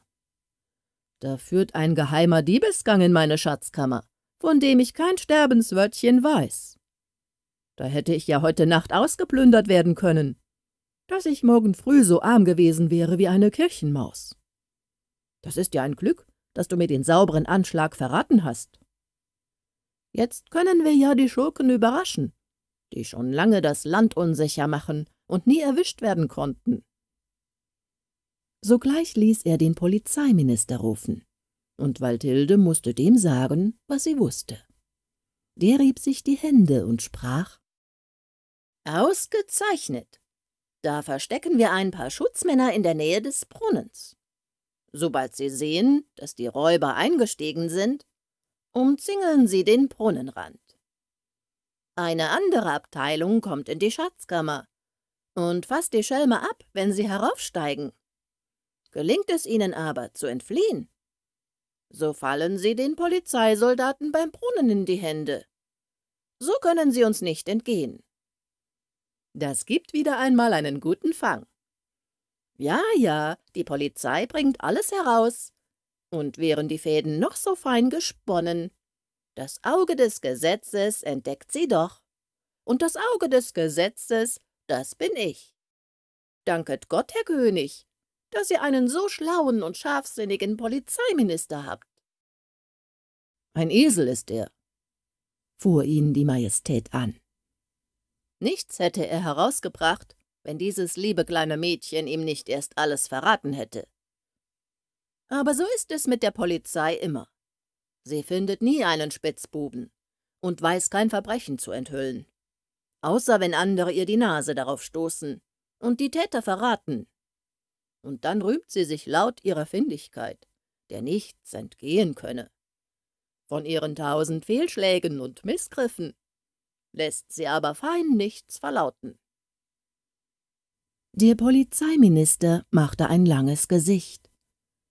Da führt ein geheimer Diebesgang in meine Schatzkammer, von dem ich kein Sterbenswörtchen weiß. Da hätte ich ja heute Nacht ausgeplündert werden können, dass ich morgen früh so arm gewesen wäre wie eine Kirchenmaus. Das ist ja ein Glück, dass du mir den sauberen Anschlag verraten hast. Jetzt können wir ja die Schurken überraschen, die schon lange das Land unsicher machen und nie erwischt werden konnten. Sogleich ließ er den Polizeiminister rufen, und Walthilde mußte dem sagen, was sie wußte. Der rieb sich die Hände und sprach Ausgezeichnet. Da verstecken wir ein paar Schutzmänner in der Nähe des Brunnens. Sobald sie sehen, dass die Räuber eingestiegen sind, umzingeln sie den Brunnenrand. Eine andere Abteilung kommt in die Schatzkammer und fasst die Schelme ab, wenn sie heraufsteigen. Gelingt es ihnen aber, zu entfliehen, so fallen sie den Polizeisoldaten beim Brunnen in die Hände. So können sie uns nicht entgehen. Das gibt wieder einmal einen guten Fang. Ja, ja, die Polizei bringt alles heraus. Und wären die Fäden noch so fein gesponnen, das Auge des Gesetzes entdeckt sie doch. Und das Auge des Gesetzes, das bin ich. Danket Gott, Herr König, dass ihr einen so schlauen und scharfsinnigen Polizeiminister habt. Ein Esel ist er, fuhr ihn die Majestät an. Nichts hätte er herausgebracht, wenn dieses liebe kleine Mädchen ihm nicht erst alles verraten hätte. Aber so ist es mit der Polizei immer. Sie findet nie einen Spitzbuben und weiß kein Verbrechen zu enthüllen. Außer wenn andere ihr die Nase darauf stoßen und die Täter verraten, und dann rühmt sie sich laut ihrer Findigkeit, der nichts entgehen könne. Von ihren tausend Fehlschlägen und Missgriffen lässt sie aber fein nichts verlauten. Der Polizeiminister machte ein langes Gesicht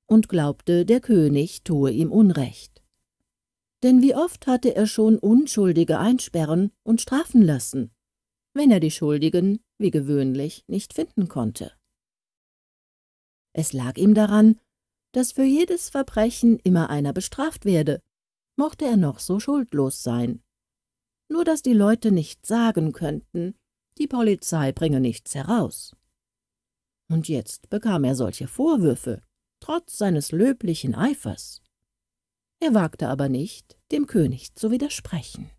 und glaubte, der König tue ihm Unrecht. Denn wie oft hatte er schon Unschuldige einsperren und strafen lassen, wenn er die Schuldigen, wie gewöhnlich, nicht finden konnte. Es lag ihm daran, dass für jedes Verbrechen immer einer bestraft werde, mochte er noch so schuldlos sein. Nur dass die Leute nicht sagen könnten, die Polizei bringe nichts heraus. Und jetzt bekam er solche Vorwürfe, trotz seines löblichen Eifers. Er wagte aber nicht, dem König zu widersprechen.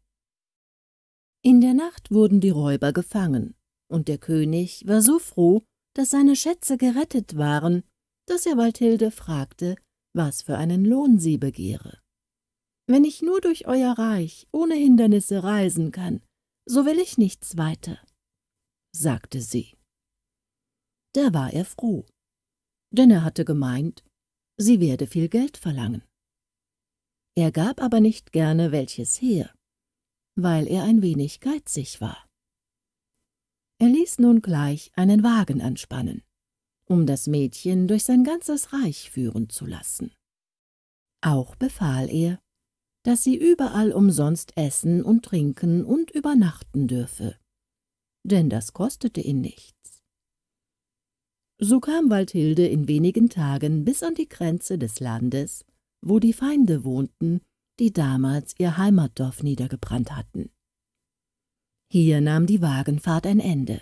In der Nacht wurden die Räuber gefangen, und der König war so froh, dass seine Schätze gerettet waren, dass er Walthilde fragte, was für einen Lohn sie begehre. »Wenn ich nur durch euer Reich ohne Hindernisse reisen kann, so will ich nichts weiter«, sagte sie. Da war er froh, denn er hatte gemeint, sie werde viel Geld verlangen. Er gab aber nicht gerne welches her, weil er ein wenig geizig war. Er ließ nun gleich einen Wagen anspannen um das Mädchen durch sein ganzes Reich führen zu lassen. Auch befahl er, dass sie überall umsonst essen und trinken und übernachten dürfe, denn das kostete ihn nichts. So kam Waldhilde in wenigen Tagen bis an die Grenze des Landes, wo die Feinde wohnten, die damals ihr Heimatdorf niedergebrannt hatten. Hier nahm die Wagenfahrt ein Ende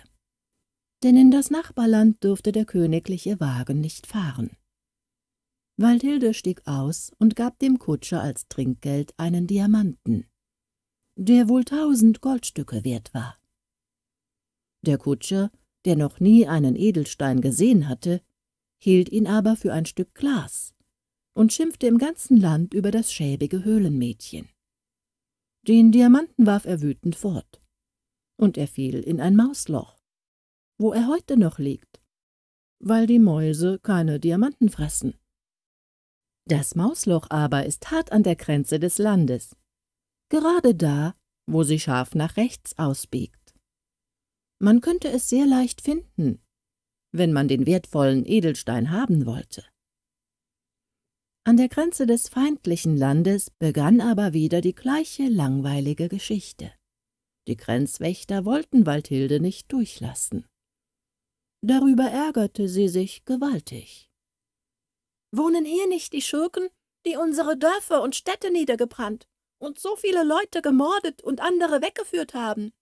denn in das Nachbarland durfte der königliche Wagen nicht fahren. Waldhilde stieg aus und gab dem Kutscher als Trinkgeld einen Diamanten, der wohl tausend Goldstücke wert war. Der Kutscher, der noch nie einen Edelstein gesehen hatte, hielt ihn aber für ein Stück Glas und schimpfte im ganzen Land über das schäbige Höhlenmädchen. Den Diamanten warf er wütend fort, und er fiel in ein Mausloch wo er heute noch liegt, weil die Mäuse keine Diamanten fressen. Das Mausloch aber ist hart an der Grenze des Landes, gerade da, wo sie scharf nach rechts ausbiegt. Man könnte es sehr leicht finden, wenn man den wertvollen Edelstein haben wollte. An der Grenze des feindlichen Landes begann aber wieder die gleiche langweilige Geschichte. Die Grenzwächter wollten Waldhilde nicht durchlassen. Darüber ärgerte sie sich gewaltig. Wohnen hier nicht die Schurken, die unsere Dörfer und Städte niedergebrannt und so viele Leute gemordet und andere weggeführt haben?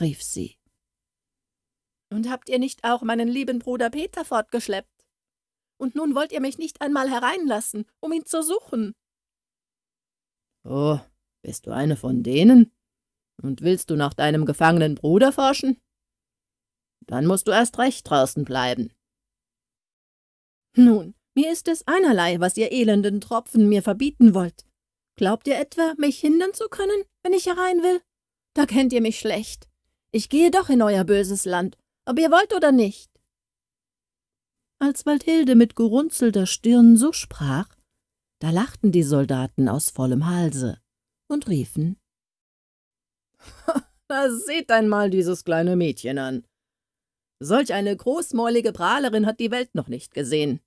rief sie. Und habt ihr nicht auch meinen lieben Bruder Peter fortgeschleppt? Und nun wollt ihr mich nicht einmal hereinlassen, um ihn zu suchen. Oh, bist du eine von denen? Und willst du nach deinem gefangenen Bruder forschen? Dann musst du erst recht draußen bleiben. Nun, mir ist es einerlei, was ihr elenden Tropfen mir verbieten wollt. Glaubt ihr etwa, mich hindern zu können, wenn ich herein will? Da kennt ihr mich schlecht. Ich gehe doch in euer böses Land, ob ihr wollt oder nicht. Als Waldhilde mit gerunzelter Stirn so sprach, da lachten die Soldaten aus vollem Halse und riefen. da seht einmal dieses kleine Mädchen an. Solch eine großmäulige Prahlerin hat die Welt noch nicht gesehen.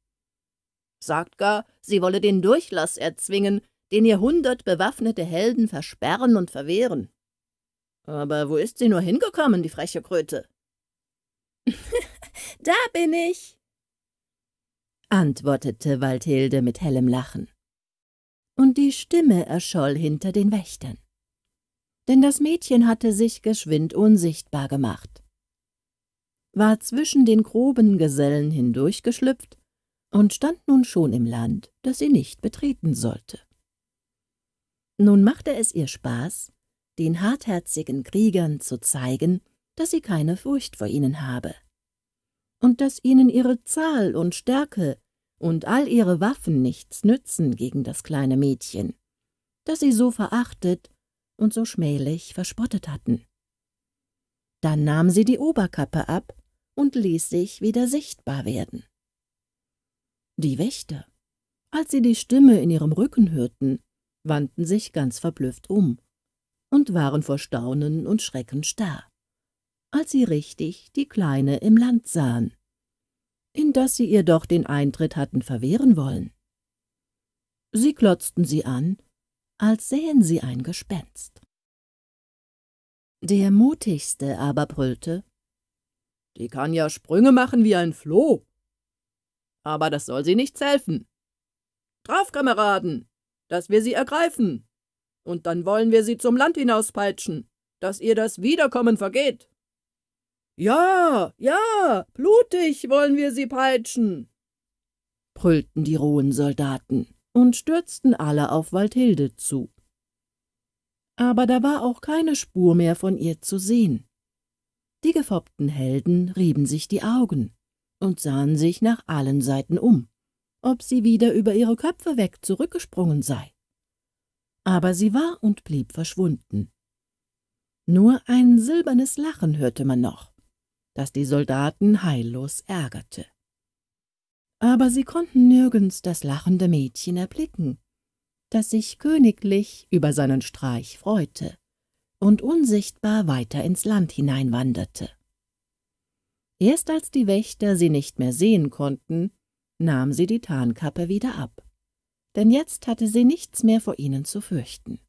Sagt gar, sie wolle den Durchlass erzwingen, den ihr hundert bewaffnete Helden versperren und verwehren. Aber wo ist sie nur hingekommen, die freche Kröte? da bin ich, antwortete Waldhilde mit hellem Lachen. Und die Stimme erscholl hinter den Wächtern. Denn das Mädchen hatte sich geschwind unsichtbar gemacht war zwischen den groben Gesellen hindurchgeschlüpft und stand nun schon im Land, das sie nicht betreten sollte. Nun machte es ihr Spaß, den hartherzigen Kriegern zu zeigen, dass sie keine Furcht vor ihnen habe und dass ihnen ihre Zahl und Stärke und all ihre Waffen nichts nützen gegen das kleine Mädchen, das sie so verachtet und so schmählich verspottet hatten. Dann nahm sie die Oberkappe ab und ließ sich wieder sichtbar werden. Die Wächter, als sie die Stimme in ihrem Rücken hörten, wandten sich ganz verblüfft um und waren vor Staunen und Schrecken starr, als sie richtig die Kleine im Land sahen, in das sie ihr doch den Eintritt hatten verwehren wollen. Sie klotzten sie an, als sähen sie ein Gespenst. Der Mutigste aber brüllte, die kann ja Sprünge machen wie ein Floh. Aber das soll sie nichts helfen. Drauf, Kameraden, dass wir sie ergreifen. Und dann wollen wir sie zum Land hinauspeitschen, dass ihr das Wiederkommen vergeht. Ja, ja, blutig wollen wir sie peitschen, brüllten die rohen Soldaten und stürzten alle auf Waldhilde zu. Aber da war auch keine Spur mehr von ihr zu sehen. Die gefoppten Helden rieben sich die Augen und sahen sich nach allen Seiten um, ob sie wieder über ihre Köpfe weg zurückgesprungen sei. Aber sie war und blieb verschwunden. Nur ein silbernes Lachen hörte man noch, das die Soldaten heillos ärgerte. Aber sie konnten nirgends das lachende Mädchen erblicken, das sich königlich über seinen Streich freute und unsichtbar weiter ins Land hineinwanderte. Erst als die Wächter sie nicht mehr sehen konnten, nahm sie die Tarnkappe wieder ab, denn jetzt hatte sie nichts mehr vor ihnen zu fürchten.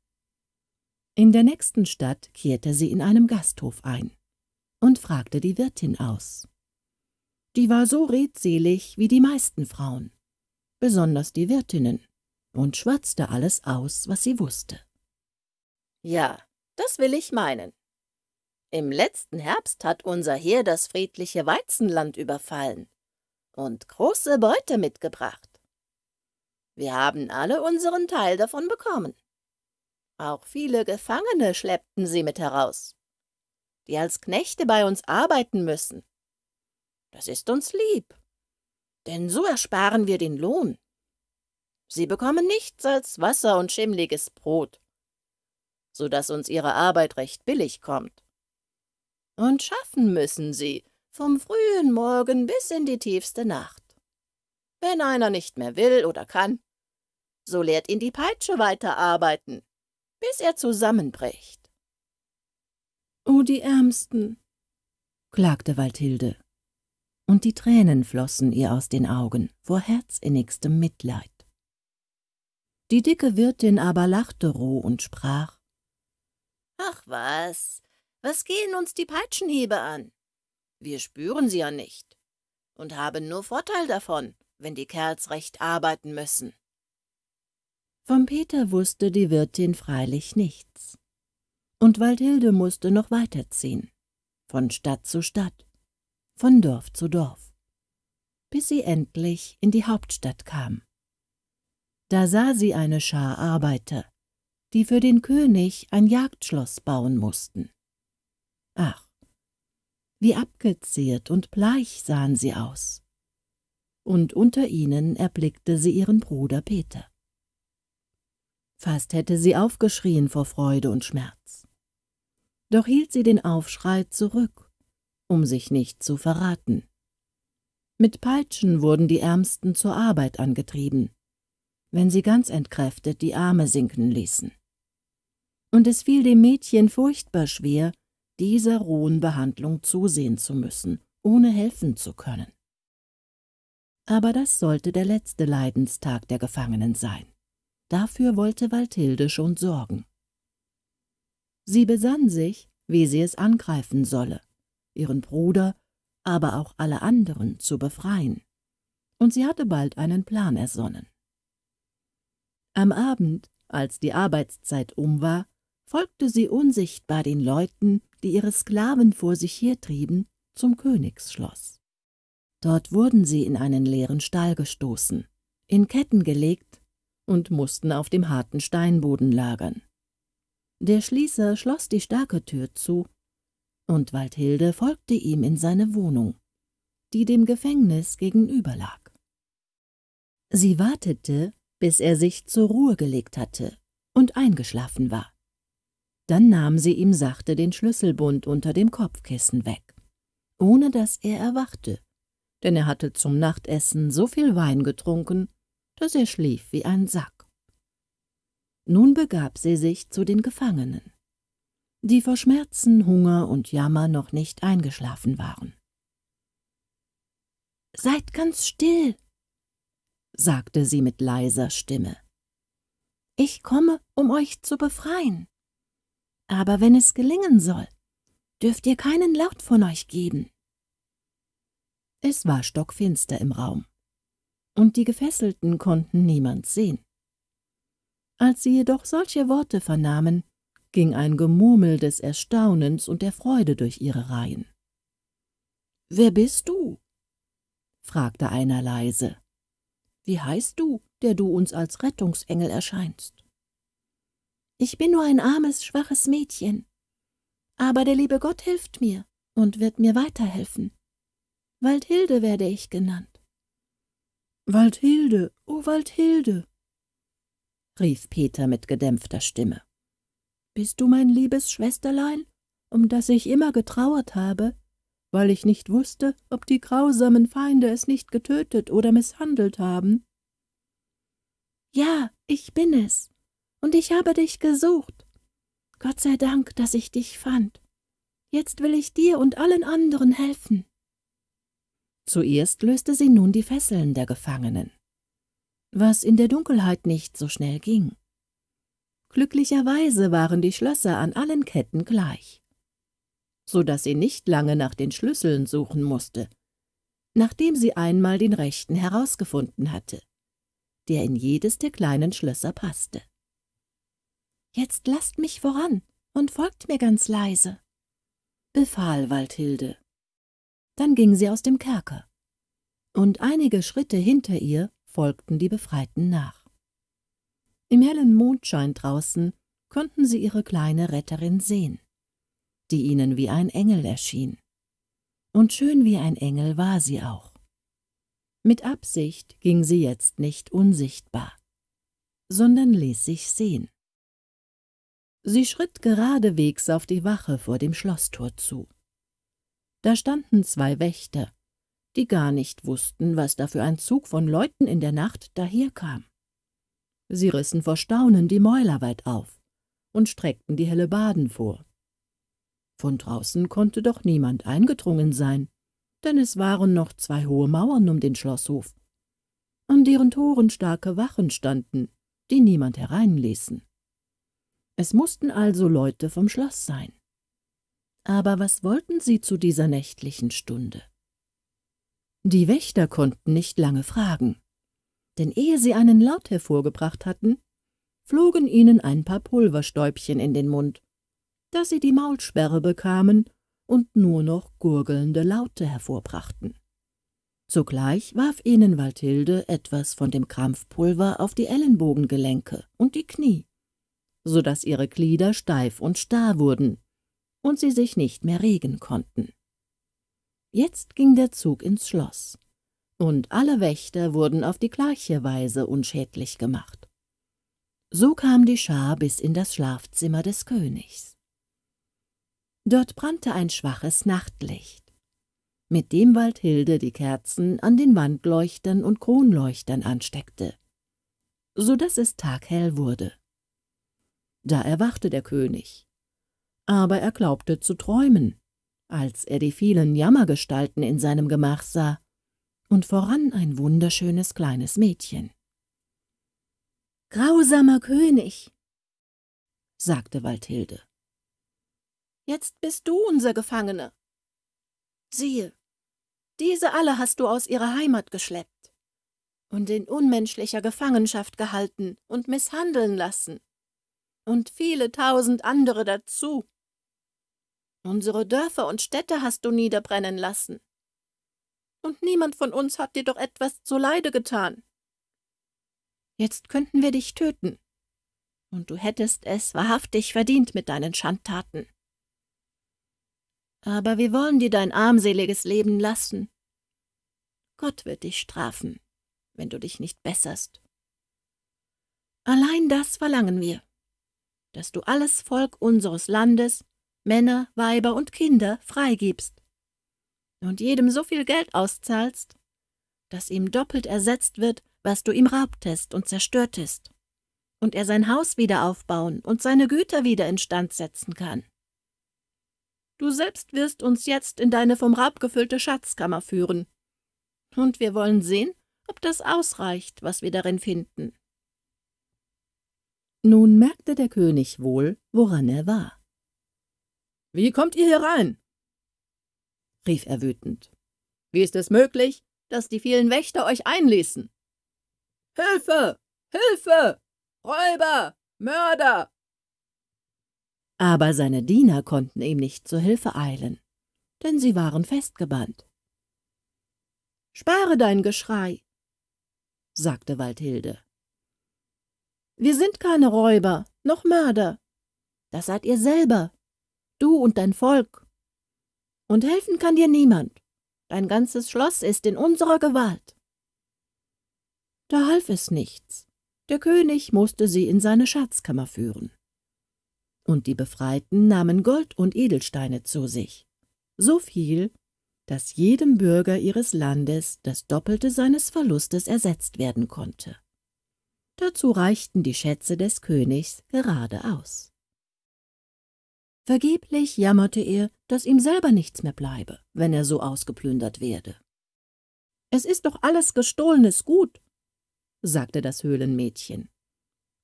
In der nächsten Stadt kehrte sie in einem Gasthof ein und fragte die Wirtin aus. Die war so redselig wie die meisten Frauen, besonders die Wirtinnen, und schwatzte alles aus, was sie wusste. Ja, das will ich meinen. Im letzten Herbst hat unser Heer das friedliche Weizenland überfallen und große Beute mitgebracht. Wir haben alle unseren Teil davon bekommen. Auch viele Gefangene schleppten sie mit heraus, die als Knechte bei uns arbeiten müssen. Das ist uns lieb, denn so ersparen wir den Lohn. Sie bekommen nichts als Wasser und schimmliges Brot so dass uns ihre Arbeit recht billig kommt. Und schaffen müssen sie, vom frühen Morgen bis in die tiefste Nacht. Wenn einer nicht mehr will oder kann, so lehrt ihn die Peitsche weiterarbeiten, bis er zusammenbricht. Oh, die Ärmsten, klagte Walthilde, und die Tränen flossen ihr aus den Augen vor herzinnigstem Mitleid. Die dicke Wirtin aber lachte roh und sprach Ach was, was gehen uns die Peitschenhiebe an? Wir spüren sie ja nicht und haben nur Vorteil davon, wenn die Kerls recht arbeiten müssen. Vom Peter wusste die Wirtin freilich nichts. Und Waldhilde musste noch weiterziehen, von Stadt zu Stadt, von Dorf zu Dorf, bis sie endlich in die Hauptstadt kam. Da sah sie eine Schar Arbeiter, die für den König ein Jagdschloss bauen mussten. Ach, wie abgezehrt und bleich sahen sie aus. Und unter ihnen erblickte sie ihren Bruder Peter. Fast hätte sie aufgeschrien vor Freude und Schmerz. Doch hielt sie den Aufschrei zurück, um sich nicht zu verraten. Mit Peitschen wurden die Ärmsten zur Arbeit angetrieben, wenn sie ganz entkräftet die Arme sinken ließen und es fiel dem Mädchen furchtbar schwer, dieser rohen Behandlung zusehen zu müssen, ohne helfen zu können. Aber das sollte der letzte Leidenstag der Gefangenen sein. Dafür wollte Walthilde schon sorgen. Sie besann sich, wie sie es angreifen solle, ihren Bruder, aber auch alle anderen zu befreien. Und sie hatte bald einen Plan ersonnen. Am Abend, als die Arbeitszeit um war, folgte sie unsichtbar den Leuten, die ihre Sklaven vor sich hertrieben, zum Königsschloss. Dort wurden sie in einen leeren Stall gestoßen, in Ketten gelegt und mussten auf dem harten Steinboden lagern. Der Schließer schloss die starke Tür zu, und Waldhilde folgte ihm in seine Wohnung, die dem Gefängnis gegenüber lag. Sie wartete, bis er sich zur Ruhe gelegt hatte und eingeschlafen war. Dann nahm sie ihm sachte den Schlüsselbund unter dem Kopfkissen weg, ohne dass er erwachte, denn er hatte zum Nachtessen so viel Wein getrunken, dass er schlief wie ein Sack. Nun begab sie sich zu den Gefangenen, die vor Schmerzen, Hunger und Jammer noch nicht eingeschlafen waren. »Seid ganz still«, sagte sie mit leiser Stimme. »Ich komme, um euch zu befreien.« aber wenn es gelingen soll, dürft ihr keinen Laut von euch geben. Es war stockfinster im Raum, und die Gefesselten konnten niemand sehen. Als sie jedoch solche Worte vernahmen, ging ein Gemurmel des Erstaunens und der Freude durch ihre Reihen. »Wer bist du?« fragte einer leise. »Wie heißt du, der du uns als Rettungsengel erscheinst?« ich bin nur ein armes, schwaches Mädchen. Aber der liebe Gott hilft mir und wird mir weiterhelfen. Waldhilde werde ich genannt. Waldhilde, o oh Waldhilde, rief Peter mit gedämpfter Stimme. Bist du mein liebes Schwesterlein, um das ich immer getrauert habe, weil ich nicht wusste, ob die grausamen Feinde es nicht getötet oder misshandelt haben? Ja, ich bin es, und ich habe dich gesucht. Gott sei Dank, dass ich dich fand. Jetzt will ich dir und allen anderen helfen. Zuerst löste sie nun die Fesseln der Gefangenen, was in der Dunkelheit nicht so schnell ging. Glücklicherweise waren die Schlösser an allen Ketten gleich, so dass sie nicht lange nach den Schlüsseln suchen musste, nachdem sie einmal den rechten herausgefunden hatte, der in jedes der kleinen Schlösser passte. Jetzt lasst mich voran und folgt mir ganz leise, befahl Waldhilde. Dann ging sie aus dem Kerker, und einige Schritte hinter ihr folgten die Befreiten nach. Im hellen Mondschein draußen konnten sie ihre kleine Retterin sehen, die ihnen wie ein Engel erschien. Und schön wie ein Engel war sie auch. Mit Absicht ging sie jetzt nicht unsichtbar, sondern ließ sich sehen. Sie schritt geradewegs auf die Wache vor dem Schlosstor zu. Da standen zwei Wächter, die gar nicht wussten, was da für ein Zug von Leuten in der Nacht daherkam. Sie rissen vor Staunen die Mäuler weit auf und streckten die helle Baden vor. Von draußen konnte doch niemand eingedrungen sein, denn es waren noch zwei hohe Mauern um den Schlosshof, an deren Toren starke Wachen standen, die niemand hereinließen. Es mussten also Leute vom Schloss sein. Aber was wollten sie zu dieser nächtlichen Stunde? Die Wächter konnten nicht lange fragen, denn ehe sie einen Laut hervorgebracht hatten, flogen ihnen ein paar Pulverstäubchen in den Mund, dass sie die Maulsperre bekamen und nur noch gurgelnde Laute hervorbrachten. Zugleich warf ihnen Walthilde etwas von dem Krampfpulver auf die Ellenbogengelenke und die Knie so daß ihre Glieder steif und starr wurden und sie sich nicht mehr regen konnten. Jetzt ging der Zug ins Schloss, und alle Wächter wurden auf die gleiche Weise unschädlich gemacht. So kam die Schar bis in das Schlafzimmer des Königs. Dort brannte ein schwaches Nachtlicht. Mit dem Waldhilde die Kerzen an den Wandleuchtern und Kronleuchtern ansteckte, so daß es taghell wurde. Da erwachte der König. Aber er glaubte zu träumen, als er die vielen Jammergestalten in seinem Gemach sah und voran ein wunderschönes kleines Mädchen. Grausamer König, sagte Waldhilde. Jetzt bist du unser Gefangener. Siehe, diese alle hast du aus ihrer Heimat geschleppt und in unmenschlicher Gefangenschaft gehalten und misshandeln lassen und viele tausend andere dazu. Unsere Dörfer und Städte hast du niederbrennen lassen. Und niemand von uns hat dir doch etwas zu Leide getan. Jetzt könnten wir dich töten. Und du hättest es wahrhaftig verdient mit deinen Schandtaten. Aber wir wollen dir dein armseliges Leben lassen. Gott wird dich strafen, wenn du dich nicht besserst. Allein das verlangen wir dass du alles Volk unseres Landes, Männer, Weiber und Kinder, freigibst und jedem so viel Geld auszahlst, dass ihm doppelt ersetzt wird, was du ihm raubtest und zerstörtest, und er sein Haus wieder aufbauen und seine Güter wieder instand setzen kann. Du selbst wirst uns jetzt in deine vom Raub gefüllte Schatzkammer führen, und wir wollen sehen, ob das ausreicht, was wir darin finden. Nun merkte der König wohl, woran er war. »Wie kommt ihr herein?« rief er wütend. »Wie ist es möglich, dass die vielen Wächter euch einließen? Hilfe! Hilfe! Räuber! Mörder! Aber seine Diener konnten ihm nicht zur Hilfe eilen, denn sie waren festgebannt. Spare dein Geschrei, sagte Waldhilde. Wir sind keine Räuber, noch Mörder. Das seid ihr selber, du und dein Volk. Und helfen kann dir niemand. Dein ganzes Schloss ist in unserer Gewalt. Da half es nichts. Der König musste sie in seine Schatzkammer führen. Und die Befreiten nahmen Gold und Edelsteine zu sich. So viel, dass jedem Bürger ihres Landes das Doppelte seines Verlustes ersetzt werden konnte. Dazu reichten die Schätze des Königs gerade aus. Vergeblich jammerte er, dass ihm selber nichts mehr bleibe, wenn er so ausgeplündert werde. Es ist doch alles gestohlenes Gut, sagte das Höhlenmädchen.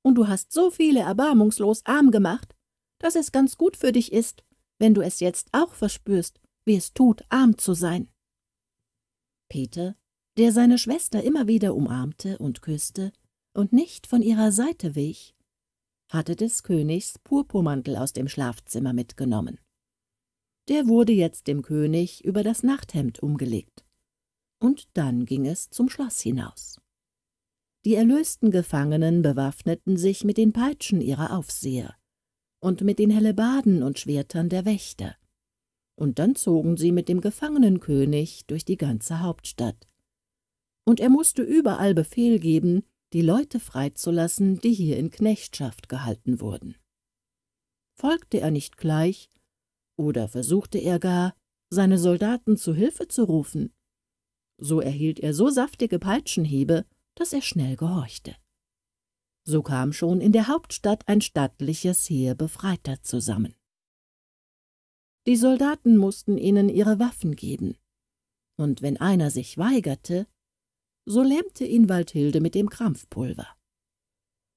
Und du hast so viele erbarmungslos arm gemacht, dass es ganz gut für dich ist, wenn du es jetzt auch verspürst, wie es tut, arm zu sein. Peter, der seine Schwester immer wieder umarmte und küßte, und nicht von ihrer Seite wich, hatte des Königs Purpurmantel aus dem Schlafzimmer mitgenommen. Der wurde jetzt dem König über das Nachthemd umgelegt. Und dann ging es zum Schloss hinaus. Die erlösten Gefangenen bewaffneten sich mit den Peitschen ihrer Aufseher und mit den Hellebarden und Schwertern der Wächter. Und dann zogen sie mit dem gefangenen König durch die ganze Hauptstadt. Und er musste überall Befehl geben, die Leute freizulassen, die hier in Knechtschaft gehalten wurden. Folgte er nicht gleich, oder versuchte er gar, seine Soldaten zu Hilfe zu rufen. So erhielt er so saftige Peitschenhiebe, dass er schnell gehorchte. So kam schon in der Hauptstadt ein stattliches Heer Befreiter zusammen. Die Soldaten mussten ihnen ihre Waffen geben, und wenn einer sich weigerte, so lähmte ihn Waldhilde mit dem Krampfpulver.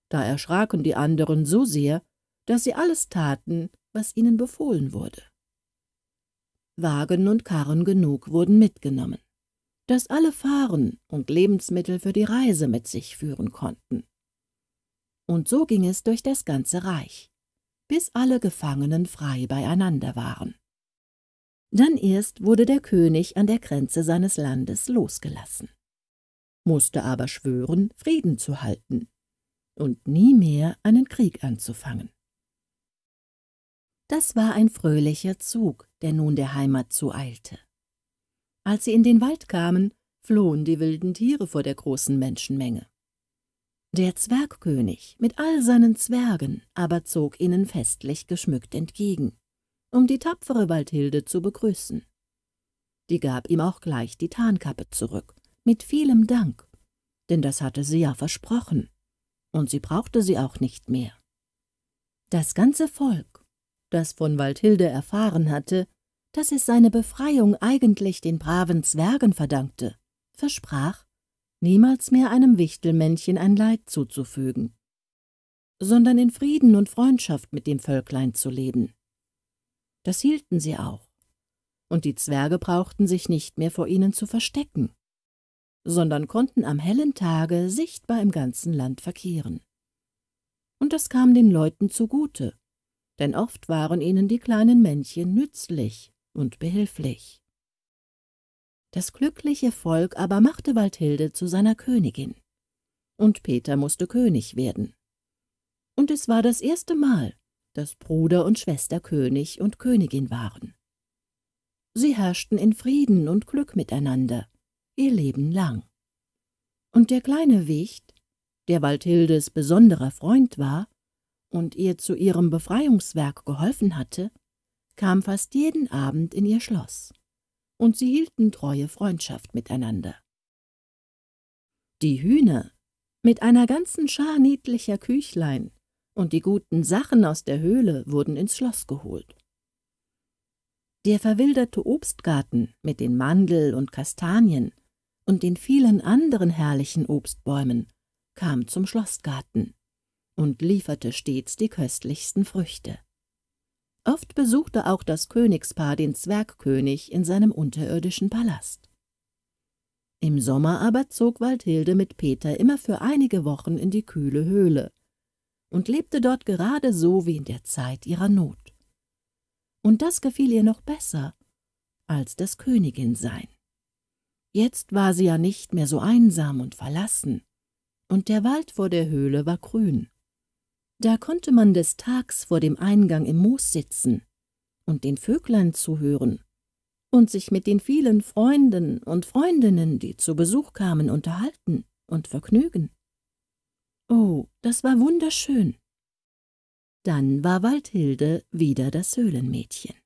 Da erschraken die anderen so sehr, dass sie alles taten, was ihnen befohlen wurde. Wagen und Karren genug wurden mitgenommen, dass alle fahren und Lebensmittel für die Reise mit sich führen konnten. Und so ging es durch das ganze Reich, bis alle Gefangenen frei beieinander waren. Dann erst wurde der König an der Grenze seines Landes losgelassen musste aber schwören, Frieden zu halten und nie mehr einen Krieg anzufangen. Das war ein fröhlicher Zug, der nun der Heimat zueilte. Als sie in den Wald kamen, flohen die wilden Tiere vor der großen Menschenmenge. Der Zwergkönig mit all seinen Zwergen aber zog ihnen festlich geschmückt entgegen, um die tapfere Waldhilde zu begrüßen. Die gab ihm auch gleich die Tarnkappe zurück mit vielem Dank, denn das hatte sie ja versprochen, und sie brauchte sie auch nicht mehr. Das ganze Volk, das von Waldhilde erfahren hatte, dass es seine Befreiung eigentlich den braven Zwergen verdankte, versprach, niemals mehr einem Wichtelmännchen ein Leid zuzufügen, sondern in Frieden und Freundschaft mit dem Völklein zu leben. Das hielten sie auch, und die Zwerge brauchten sich nicht mehr vor ihnen zu verstecken sondern konnten am hellen Tage sichtbar im ganzen Land verkehren. Und das kam den Leuten zugute, denn oft waren ihnen die kleinen Männchen nützlich und behilflich. Das glückliche Volk aber machte Waldhilde zu seiner Königin, und Peter musste König werden. Und es war das erste Mal, dass Bruder und Schwester König und Königin waren. Sie herrschten in Frieden und Glück miteinander, ihr Leben lang. Und der kleine Wicht, der Waldhildes besonderer Freund war und ihr zu ihrem Befreiungswerk geholfen hatte, kam fast jeden Abend in ihr Schloss, und sie hielten treue Freundschaft miteinander. Die Hühner, mit einer ganzen Schar niedlicher Küchlein, und die guten Sachen aus der Höhle wurden ins Schloss geholt. Der verwilderte Obstgarten mit den Mandel- und Kastanien und den vielen anderen herrlichen Obstbäumen, kam zum Schlossgarten und lieferte stets die köstlichsten Früchte. Oft besuchte auch das Königspaar den Zwergkönig in seinem unterirdischen Palast. Im Sommer aber zog Waldhilde mit Peter immer für einige Wochen in die kühle Höhle und lebte dort gerade so wie in der Zeit ihrer Not. Und das gefiel ihr noch besser als das Königinsein. Jetzt war sie ja nicht mehr so einsam und verlassen, und der Wald vor der Höhle war grün. Da konnte man des Tags vor dem Eingang im Moos sitzen und den Vöglein zuhören und sich mit den vielen Freunden und Freundinnen, die zu Besuch kamen, unterhalten und vergnügen. Oh, das war wunderschön. Dann war Waldhilde wieder das Höhlenmädchen.